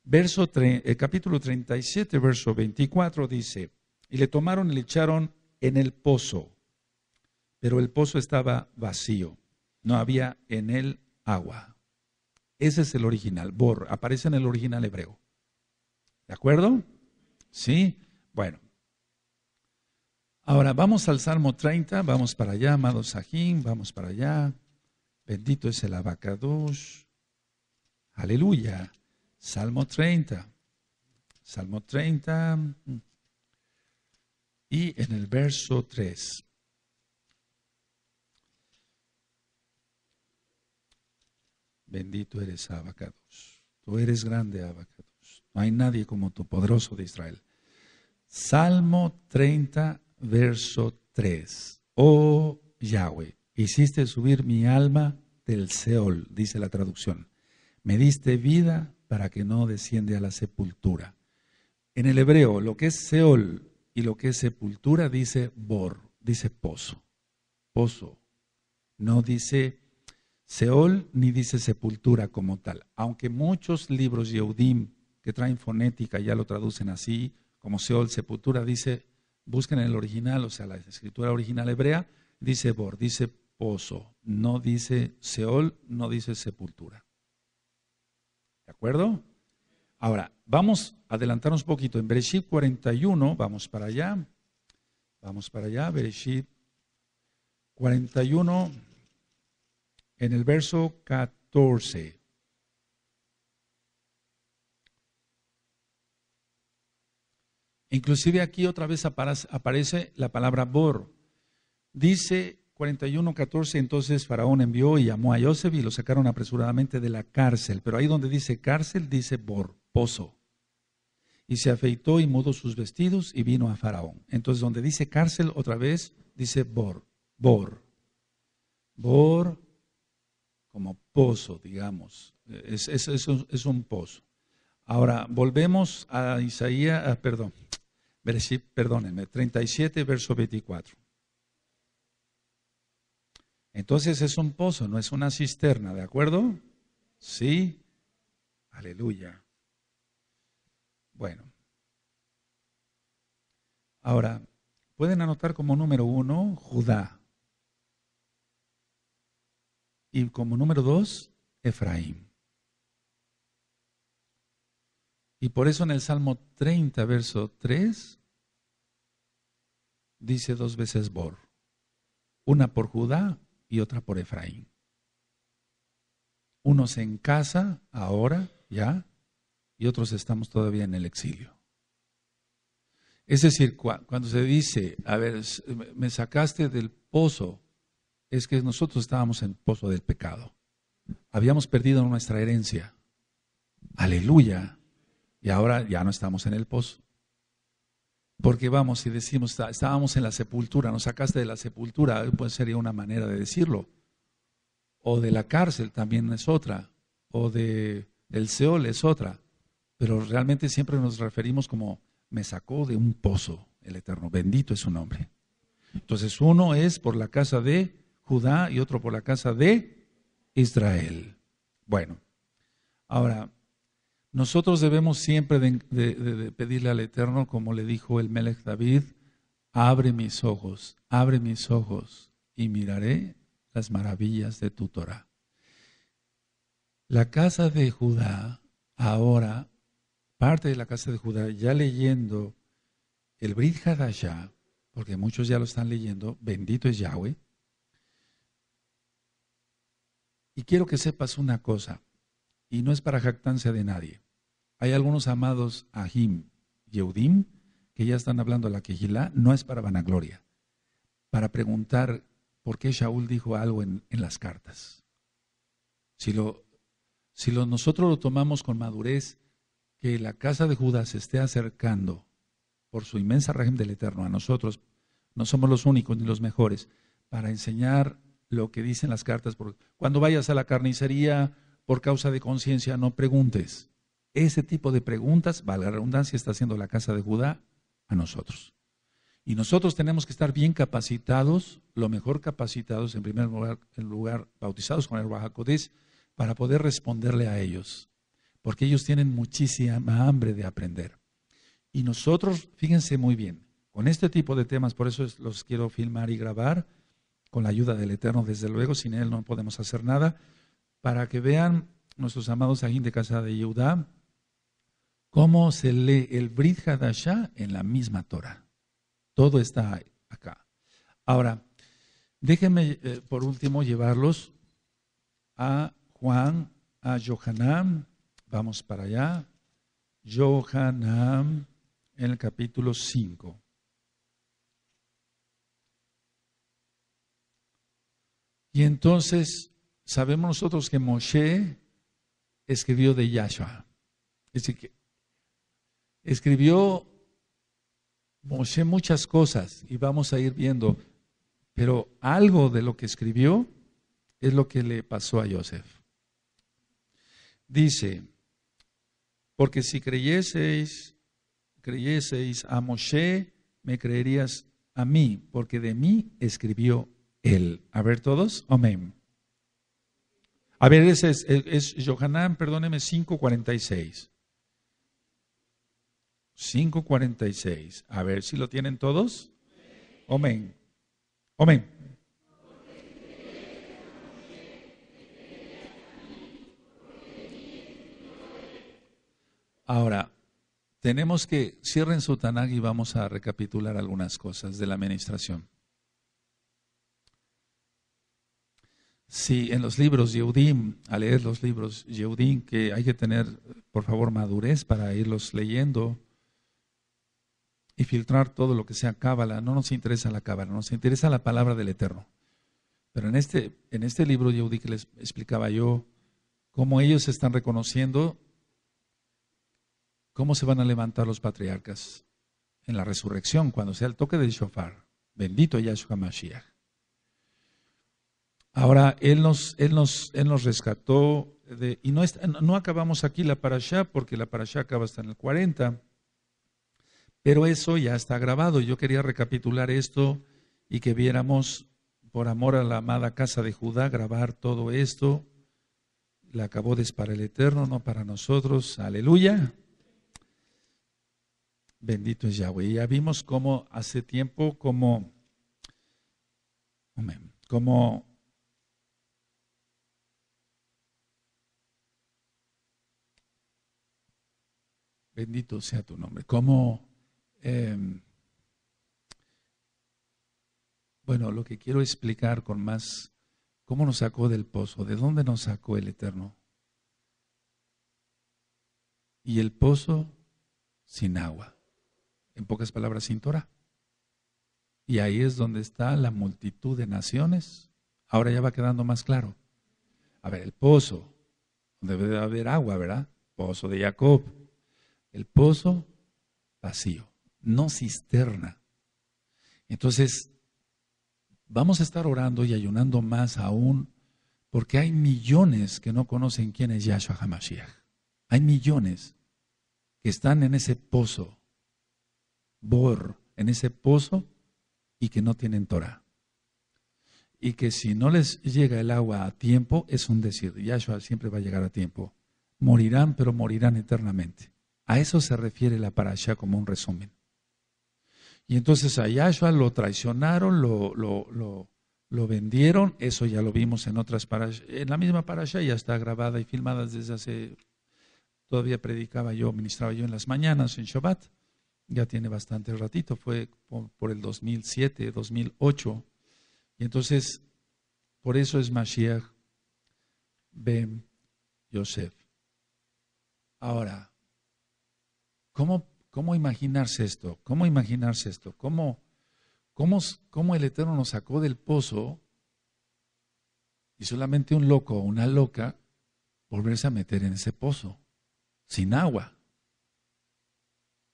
Verso el eh, capítulo 37, verso 24 dice, y le tomaron y le echaron en el pozo, pero el pozo estaba vacío, no había en él agua. Ese es el original, Bor, aparece en el original hebreo. ¿De acuerdo? Sí, bueno. Ahora vamos al Salmo 30, vamos para allá, amados Sajín, vamos para allá. Bendito es el abacados. Aleluya. Salmo 30. Salmo 30. Y en el verso 3. Bendito eres Abacados. Tú eres grande, Abacados. No hay nadie como tu poderoso de Israel. Salmo 30, verso 3. Oh Yahweh, hiciste subir mi alma del Seol, dice la traducción. Me diste vida para que no desciende a la sepultura. En el hebreo, lo que es Seol y lo que es sepultura dice bor, dice pozo. Pozo. No dice Seol ni dice sepultura como tal, aunque muchos libros Yehudim que traen fonética ya lo traducen así, como Seol, sepultura, dice, busquen el original, o sea, la escritura original hebrea, dice Bor, dice pozo, no dice Seol, no dice sepultura. ¿De acuerdo? Ahora, vamos a adelantarnos un poquito. En Bereshit 41, vamos para allá. Vamos para allá, Bereshit 41 en el verso 14. Inclusive aquí otra vez aparece la palabra bor. Dice 41.14, entonces Faraón envió y llamó a Yosef y lo sacaron apresuradamente de la cárcel. Pero ahí donde dice cárcel, dice bor, pozo. Y se afeitó y mudó sus vestidos y vino a Faraón. Entonces donde dice cárcel otra vez, dice bor, bor, bor, como pozo, digamos. Es, es, un pozo. Ahora, volvemos a Isaías, ah, perdón, perdónenme, 37, verso 24. Entonces es un pozo, no es una cisterna, ¿de acuerdo? Sí. Aleluya. Bueno. Ahora, pueden anotar como número uno Judá. Y como número dos, Efraín. Y por eso en el Salmo 30, verso 3, dice dos veces Bor, una por Judá y otra por Efraín. Unos en casa ahora, ya, y otros estamos todavía en el exilio. Es decir, cuando se dice, a ver, me sacaste del pozo es que nosotros estábamos en pozo del pecado. Habíamos perdido nuestra herencia. Aleluya. Y ahora ya no estamos en el pozo. Porque vamos y decimos, estábamos en la sepultura, nos sacaste de la sepultura, pues sería una manera de decirlo. O de la cárcel también es otra, o de Seol es otra. Pero realmente siempre nos referimos como me sacó de un pozo el Eterno, bendito es su nombre. Entonces uno es por la casa de Judá y otro por la casa de Israel. Bueno, ahora, nosotros debemos siempre de, pedirle al Eterno, como le dijo el Melech David, abre mis ojos, abre mis ojos y miraré las maravillas de tu Torah. La casa de Judá, ahora, parte de la casa de Judá, ya leyendo el Brit Hadashah, porque muchos ya lo están leyendo, bendito es Yahweh, Y quiero que sepas una cosa, y no es para jactancia de nadie. Hay algunos amados Ahim y Eudim que ya están hablando a la Quejilá, no es para vanagloria, para preguntar por qué Shaul dijo algo en, las cartas. Si, lo, si lo, nosotros lo tomamos con madurez, que la casa de Judas se esté acercando por su inmensa régimen del Eterno a nosotros, no somos los únicos ni los mejores, para enseñar lo que dicen las cartas. Cuando vayas a la carnicería por causa de conciencia, no preguntes. Ese tipo de preguntas, valga la redundancia, está haciendo la casa de Judá a nosotros. Y nosotros tenemos que estar bien capacitados, lo mejor capacitados, en primer lugar, en lugar bautizados con el Bajacodes, para poder responderle a ellos. Porque ellos tienen muchísima hambre de aprender. Y nosotros, fíjense muy bien, con este tipo de temas, por eso los quiero filmar y grabar, con la ayuda del Eterno, desde luego, sin Él no podemos hacer nada, para que vean nuestros amados ajín de casa de Yehudá, cómo se lee el Brit Hadashah en la misma Torah. Todo está acá. Ahora, déjenme eh, por último llevarlos a Juan, a Johanam, vamos para allá, Yohanan en el capítulo 5. Y entonces sabemos nosotros que Moshe escribió de Yahshua. Es decir, que escribió Moshe muchas cosas y vamos a ir viendo, pero algo de lo que escribió es lo que le pasó a Joseph. Dice, porque si creyeseis, creyeseis a Moshe, me creerías a mí, porque de mí escribió él. A ver todos, amén. A ver, ese es, es, Johanán, perdóneme, 546. 546. A ver si lo tienen todos. Amén. Amén. Ahora, tenemos que, cierren su Tanag y vamos a recapitular algunas cosas de la administración. Si en los libros Yehudim, a leer los libros Yehudim, que hay que tener, por favor, madurez para irlos leyendo y filtrar todo lo que sea cábala. No nos interesa la cábala, nos interesa la palabra del Eterno. Pero en este, en este libro Yeudim que les explicaba yo, cómo ellos están reconociendo cómo se van a levantar los patriarcas en la resurrección, cuando sea el toque del shofar. Bendito Yahshua Mashiach. Ahora, Él nos, él nos, nos rescató y no, no acabamos aquí la parashá, porque la parashá acaba hasta en el 40, pero eso ya está grabado. Yo quería recapitular esto y que viéramos, por amor a la amada casa de Judá, grabar todo esto. La acabó de para el Eterno, no para nosotros. Aleluya. Bendito es Yahweh. Ya vimos cómo hace tiempo, como, como Bendito sea tu nombre. Como, em, bueno, lo que quiero explicar con más, ¿cómo nos sacó del pozo? ¿De dónde nos sacó el Eterno? Y el pozo sin agua. En pocas palabras, sin Torah. Y ahí es donde está la multitud de naciones. Ahora ya va quedando más claro. A ver, el pozo, donde debe haber agua, ¿verdad? Pozo de Jacob el pozo vacío, no cisterna. Entonces, vamos a estar orando y ayunando más aún, porque hay millones que no conocen quién es Yahshua HaMashiach. Hay millones que están en ese pozo, bor, en ese pozo, y que no tienen Torah. Y que si no les llega el agua a tiempo, es un decir, Yahshua siempre va a llegar a tiempo. Morirán, pero morirán eternamente. A eso se refiere la parasha como un resumen. Y entonces a Yahshua lo traicionaron, lo, lo, lo, vendieron, eso ya lo vimos en otras parashas. En la misma parasha ya está grabada y filmada desde hace... Todavía predicaba yo, ministraba yo en las mañanas en Shabbat. Ya tiene bastante ratito, fue por el 2007, 2008. Y entonces, por eso es Mashiach Ben Yosef. Ahora, ¿Cómo, imaginarse esto? ¿Cómo imaginarse esto? ¿Cómo, cómo, cómo el Eterno nos sacó del pozo y solamente un loco o una loca volverse a meter en ese pozo, sin agua?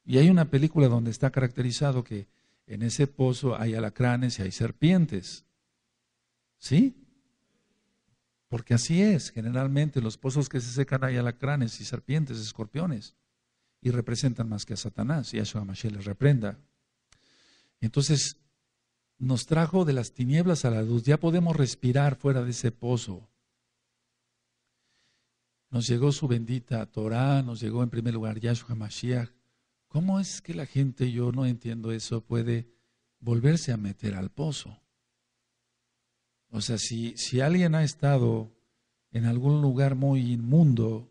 Y hay una película donde está caracterizado que en ese pozo hay alacranes y hay serpientes. ¿Sí? Porque así es, generalmente los pozos que se secan hay alacranes y serpientes, escorpiones y representan más que a Satanás, y Yahshua Mashiach les reprenda. Entonces, nos trajo de las tinieblas a la luz, ya podemos respirar fuera de ese pozo. Nos llegó su bendita Torah, nos llegó en primer lugar Yahshua Mashiach. ¿Cómo es que la gente, yo no entiendo eso, puede volverse a meter al pozo? O sea, si, si alguien ha estado en algún lugar muy inmundo,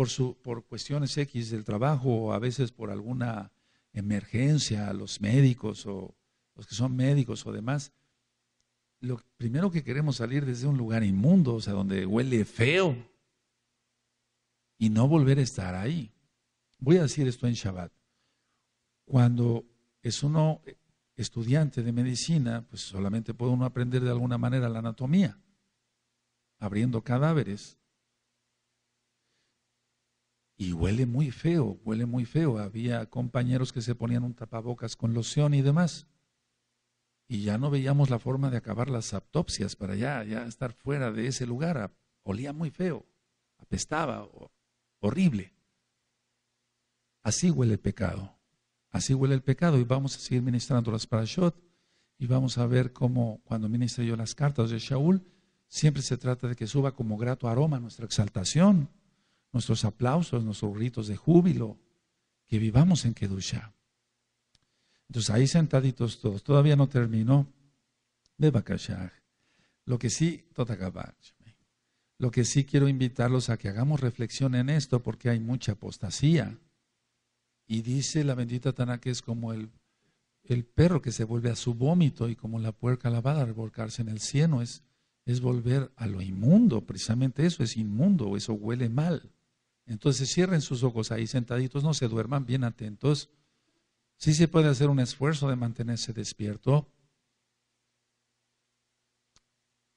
por, su, por cuestiones X del trabajo o a veces por alguna emergencia, los médicos o los que son médicos o demás, lo primero que queremos salir desde un lugar inmundo, o sea, donde huele feo, y no volver a estar ahí. Voy a decir esto en Shabbat. Cuando es uno eh, estudiante de medicina, pues solamente puede uno aprender de alguna manera la anatomía, abriendo cadáveres, y huele muy feo, huele muy feo. Había compañeros que se ponían un tapabocas con loción y demás. Y ya no veíamos la forma de acabar las autopsias para ya, ya estar fuera de ese lugar. Olía muy feo, apestaba, horrible. Así huele el pecado. Así huele el pecado. Y vamos a seguir ministrando las parashot. Y vamos a ver cómo, cuando ministro yo las cartas de Shaul, siempre se trata de que suba como grato aroma nuestra exaltación nuestros aplausos, nuestros gritos de júbilo, que vivamos en Kedusha. Entonces ahí sentaditos todos, todavía no terminó kashar. Lo que sí, Lo que sí quiero invitarlos a que hagamos reflexión en esto porque hay mucha apostasía. Y dice la bendita Tana que es como el, el perro que se vuelve a su vómito y como la puerca lavada a revolcarse en el cieno. Es, es volver a lo inmundo, precisamente eso es inmundo, eso huele mal. Entonces cierren sus ojos ahí sentaditos, no se duerman, bien atentos. Sí se puede hacer un esfuerzo de mantenerse despierto.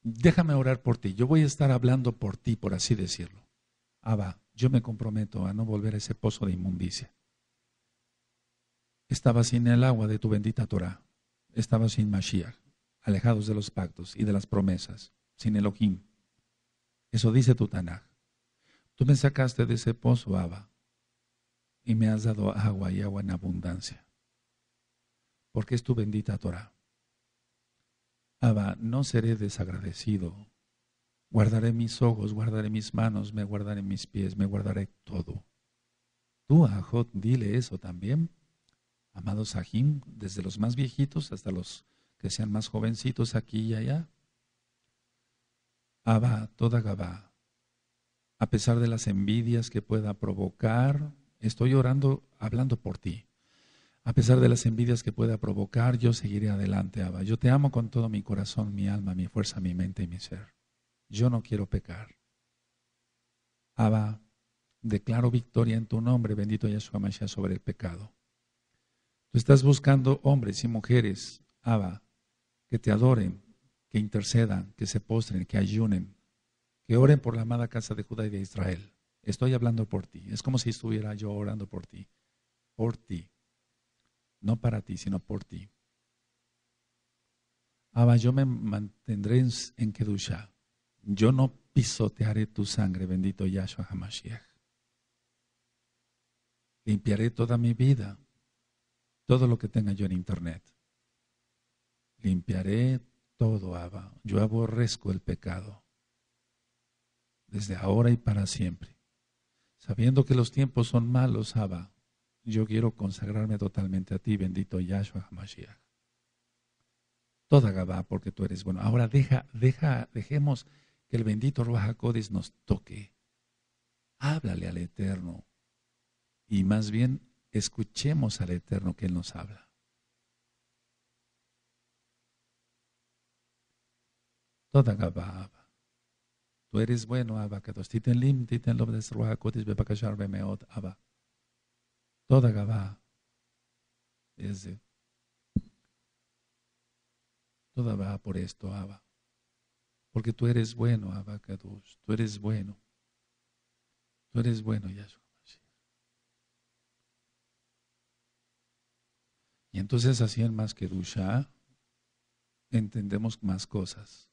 Déjame orar por ti. Yo voy a estar hablando por ti, por así decirlo. Abba, yo me comprometo a no volver a ese pozo de inmundicia. Estaba sin el agua de tu bendita Torah. Estaba sin Mashiach, alejados de los pactos y de las promesas, sin Elohim. Eso dice tu me sacaste de ese pozo, Abba, y me has dado agua y agua en abundancia, porque es tu bendita Torah. Abba, no seré desagradecido. Guardaré mis ojos, guardaré mis manos, me guardaré mis pies, me guardaré todo. Tú ajot, dile eso también, amado Sahim, desde los más viejitos hasta los que sean más jovencitos aquí y allá. Abba, toda Gabá, a pesar de las envidias que pueda provocar, estoy orando hablando por ti. A pesar de las envidias que pueda provocar, yo seguiré adelante, Abba. Yo te amo con todo mi corazón, mi alma, mi fuerza, mi mente y mi ser. Yo no quiero pecar. Abba, declaro victoria en tu nombre, bendito Yahshua Mashiach, sobre el pecado. Tú estás buscando hombres y mujeres, Abba, que te adoren, que intercedan, que se postren, que ayunen, que oren por la amada casa de Judá y de Israel. Estoy hablando por ti. Es como si estuviera yo orando por ti. Por ti. No para ti, sino por ti. Abba, yo me mantendré en, Kedusha. Yo no pisotearé tu sangre, bendito Yahshua HaMashiach. Limpiaré toda mi vida, todo lo que tenga yo en internet. Limpiaré todo, Abba. Yo aborrezco el pecado desde ahora y para siempre. Sabiendo que los tiempos son malos, Abba, yo quiero consagrarme totalmente a ti, bendito Yahshua HaMashiach. Toda Gabá, porque tú eres bueno. Ahora deja, deja, dejemos que el bendito Ruach nos toque. Háblale al Eterno. Y más bien, escuchemos al Eterno que Él nos habla. Toda Gabá, Tú eres bueno, Abba. Titen lim, titen lob bepakashar este bemeot, Abba. Toda Gabá. Toda va por esto, Abba. Porque tú eres bueno, Abba Tú eres bueno. Tú eres bueno, Yahshua. Y entonces así en más que Dusha, entendemos más cosas.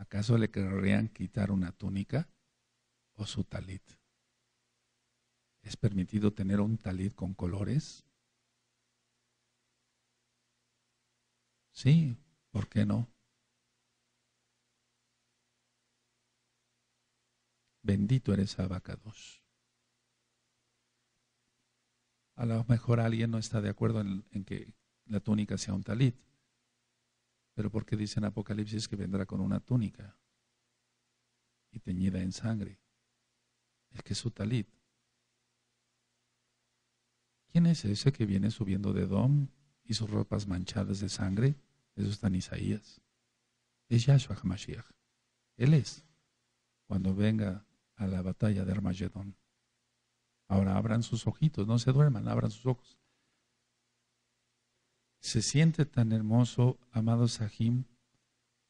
¿Acaso le querrían quitar una túnica o su talit? ¿Es permitido tener un talit con colores? Sí, ¿por qué no? Bendito eres Abacados. A lo mejor alguien no está de acuerdo en, en que la túnica sea un talit. Pero porque dice en Apocalipsis que vendrá con una túnica y teñida en sangre. El que es su talit. ¿Quién es ese que viene subiendo de Dom y sus ropas manchadas de sangre? Eso está Isaías. Es Yahshua HaMashiach. Él es. Cuando venga a la batalla de Armagedón. Ahora abran sus ojitos, no se duerman, abran sus ojos se siente tan hermoso, amado Sahim,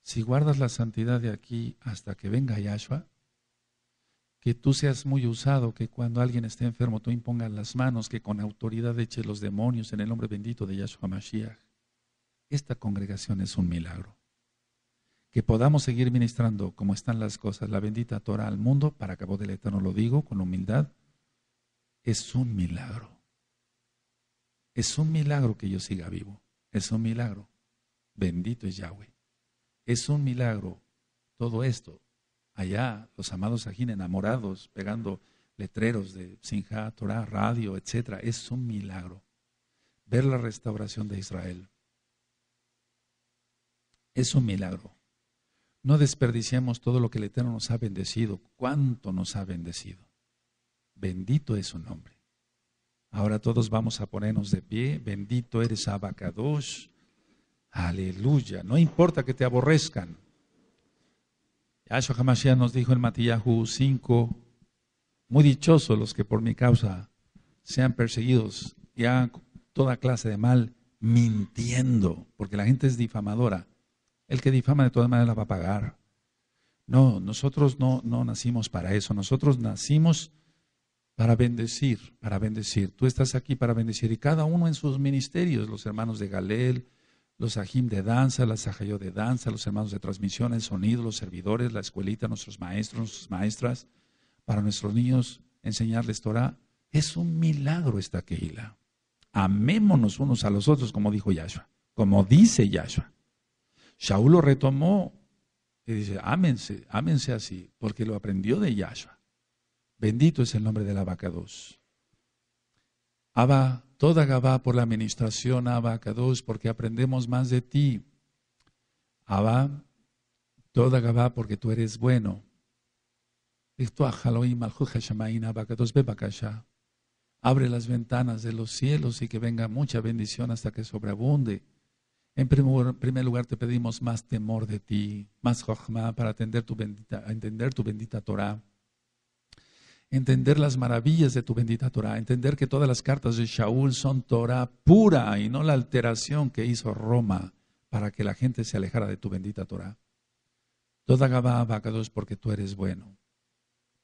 si guardas la santidad de aquí hasta que venga Yahshua, que tú seas muy usado, que cuando alguien esté enfermo tú impongas las manos, que con autoridad eches los demonios en el nombre bendito de Yahshua Mashiach. Esta congregación es un milagro. Que podamos seguir ministrando como están las cosas, la bendita Torah al mundo, para cabo del Eterno lo digo con humildad, es un milagro. Es un milagro que yo siga vivo. Es un milagro. Bendito es Yahweh. Es un milagro todo esto. Allá, los amados ajín enamorados, pegando letreros de Sinja, Torah, radio, etcétera. Es un milagro. Ver la restauración de Israel. Es un milagro. No desperdiciamos todo lo que el Eterno nos ha bendecido. ¿Cuánto nos ha bendecido? Bendito es su nombre. Ahora todos vamos a ponernos de pie. Bendito eres Abacados. Aleluya. No importa que te aborrezcan. Yahshua Hamashiach nos dijo en Matillahu 5, muy dichosos los que por mi causa sean perseguidos y hagan toda clase de mal mintiendo, porque la gente es difamadora. El que difama de todas maneras la va a pagar. No, nosotros no, no nacimos para eso. Nosotros nacimos para bendecir, para bendecir. Tú estás aquí para bendecir y cada uno en sus ministerios, los hermanos de Galel, los Ajim de danza, las Ajayo de danza, los hermanos de transmisión, el sonido, los servidores, la escuelita, nuestros maestros, nuestras maestras, para nuestros niños enseñarles Torah. Es un milagro esta Keilah. Amémonos unos a los otros, como dijo Yahshua, como dice Yahshua. Shaul lo retomó y dice, ámense, ámense así, porque lo aprendió de Yahshua. Bendito es el nombre de del Abacados. Abba, toda Gabá por la administración, Abacados, porque aprendemos más de ti. Abba, toda Gabá porque tú eres bueno. Abre las ventanas de los cielos y que venga mucha bendición hasta que sobreabunde. En primer, lugar te pedimos más temor de ti, más jochma para tu bendita, entender tu bendita Torah entender las maravillas de tu bendita Torah, entender que todas las cartas de Shaul son Torah pura y no la alteración que hizo Roma para que la gente se alejara de tu bendita Torah. Toda gaba Abacados porque tú eres bueno.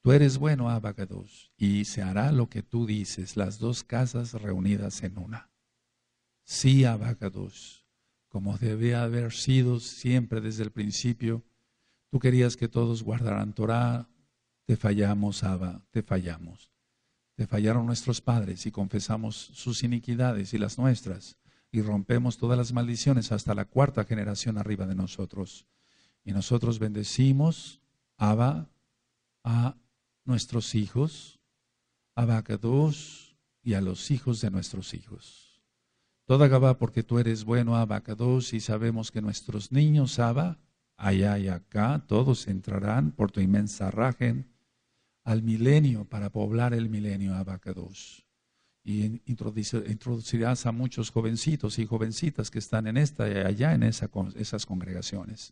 Tú eres bueno, Abacados, y se hará lo que tú dices, las dos casas reunidas en una. Sí, Abacados, como debe haber sido siempre desde el principio, tú querías que todos guardaran Torah, te fallamos, Abba, te fallamos. Te fallaron nuestros padres y confesamos sus iniquidades y las nuestras y rompemos todas las maldiciones hasta la cuarta generación arriba de nosotros. Y nosotros bendecimos, Abba, a nuestros hijos, Abacados y a los hijos de nuestros hijos. Toda Gabá, porque tú eres bueno, Abacados, y sabemos que nuestros niños, Abba, allá y acá, todos entrarán por tu inmensa rajen al milenio para poblar el milenio Abacados. Y introducirás a muchos jovencitos y jovencitas que están en esta allá en esas congregaciones.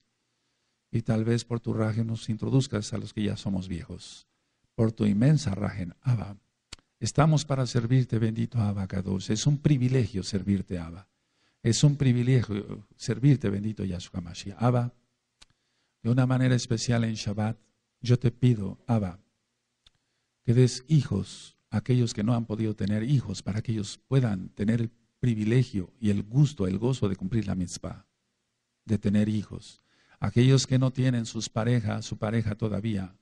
Y tal vez por tu rajen nos introduzcas a los que ya somos viejos. Por tu inmensa rajen, Abba. Estamos para servirte, bendito Abacados. Es un privilegio servirte, Abba. Es un privilegio servirte, bendito Yahshua Mashiach. Abba, de una manera especial en Shabbat, yo te pido, Abba, que des hijos a aquellos que no han podido tener hijos, para que ellos puedan tener el privilegio y el gusto, el gozo de cumplir la mitzvah, de tener hijos. Aquellos que no tienen sus parejas, su pareja todavía,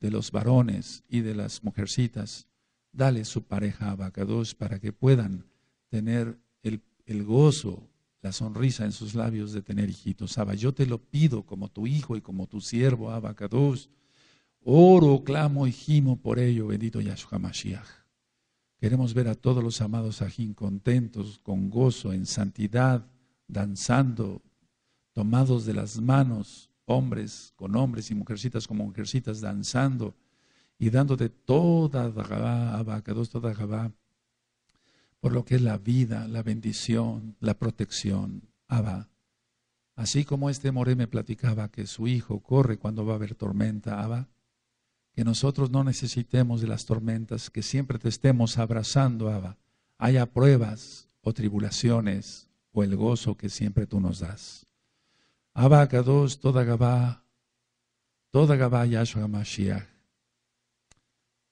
de los varones y de las mujercitas, dale su pareja a para que puedan tener el, gozo, la sonrisa en sus labios de tener hijitos. Abba, yo te lo pido como tu hijo y como tu siervo, Abacados, Oro, clamo y gimo por ello, bendito Yahshua Mashiach. Queremos ver a todos los amados ajín contentos, con gozo, en santidad, danzando, tomados de las manos, hombres con hombres y mujercitas con mujercitas, danzando y de toda que dos toda Jabá, por lo que es la vida, la bendición, la protección, Abba. Así como este More me platicaba que su hijo corre cuando va a haber tormenta, Abba, que nosotros no necesitemos de las tormentas, que siempre te estemos abrazando, Abba, haya pruebas o tribulaciones o el gozo que siempre tú nos das. Abba Kadosh, toda Gabá, toda Gabá Yahshua Mashiach,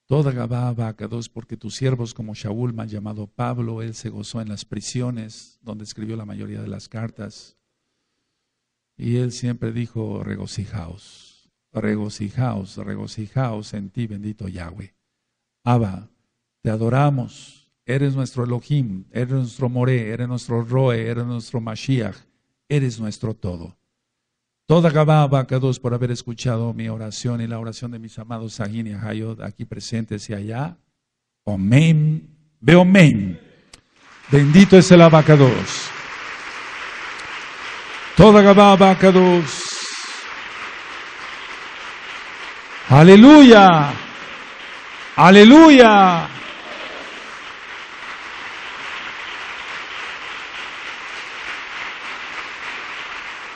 toda Gabá Abba porque tus siervos como Shaul, han llamado Pablo, él se gozó en las prisiones donde escribió la mayoría de las cartas, y él siempre dijo, regocijaos regocijaos, regocijaos en ti, bendito Yahweh. Abba, te adoramos, eres nuestro Elohim, eres nuestro Moré, eres nuestro Roe, eres nuestro Mashiach, eres nuestro todo. Toda Abba dos por haber escuchado mi oración y la oración de mis amados Sahin y Hayod, aquí presentes y allá. Omen, Veo Bendito es el abacados. Toda Gabá, dos Aleluya. Aleluya.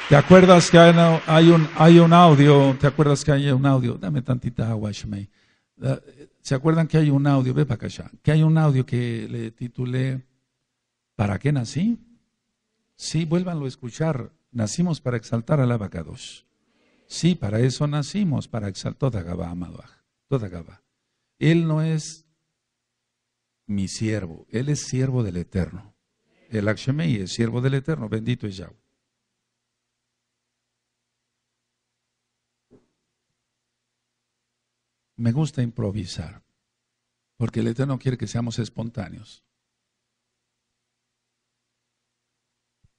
¿Te acuerdas que hay un, hay un audio? ¿Te acuerdas que hay un audio? Dame tantita agua, Shmei. ¿Se acuerdan que hay un audio? Ve para acá Que hay un audio que le titulé ¿Para qué nací? Sí, vuélvanlo a escuchar. Nacimos para exaltar al abacados. Sí, para eso nacimos, para exaltar toda Gabá, amado. Toda Gabá. Él no es mi siervo, Él es siervo del Eterno. El Akshemei es siervo del Eterno, bendito es Yahweh. Me gusta improvisar, porque el Eterno quiere que seamos espontáneos.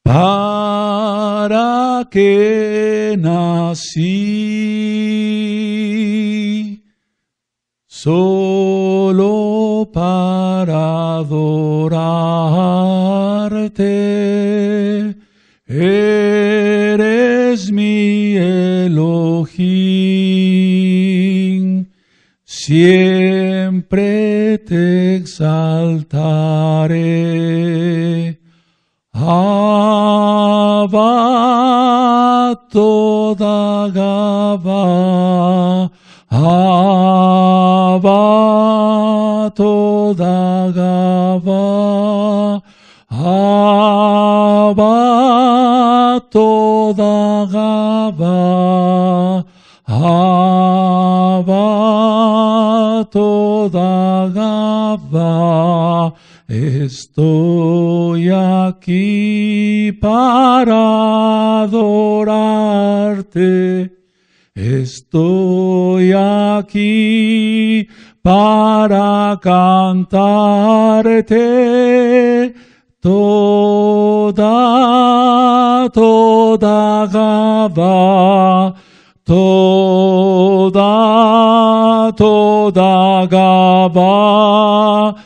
¿Para que nací? Solo para adorarte. Eres mi elogio, Siempre te exaltaré toda gaba Abba, toda gaba Abba, toda gaba Abba, Estoy aquí para adorarte. Estoy aquí para cantarte toda, toda gaba, toda, toda gaba.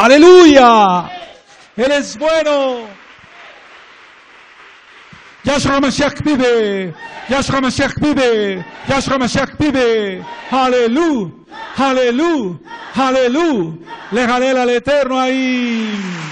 Aleluya. Él es bueno. Yahshua Mashiach vive. Yahshua Mashiach vive. Yahshua Mashiach vive. Aleluya. Aleluya. Aleluya. Le jalel al Eterno ahí.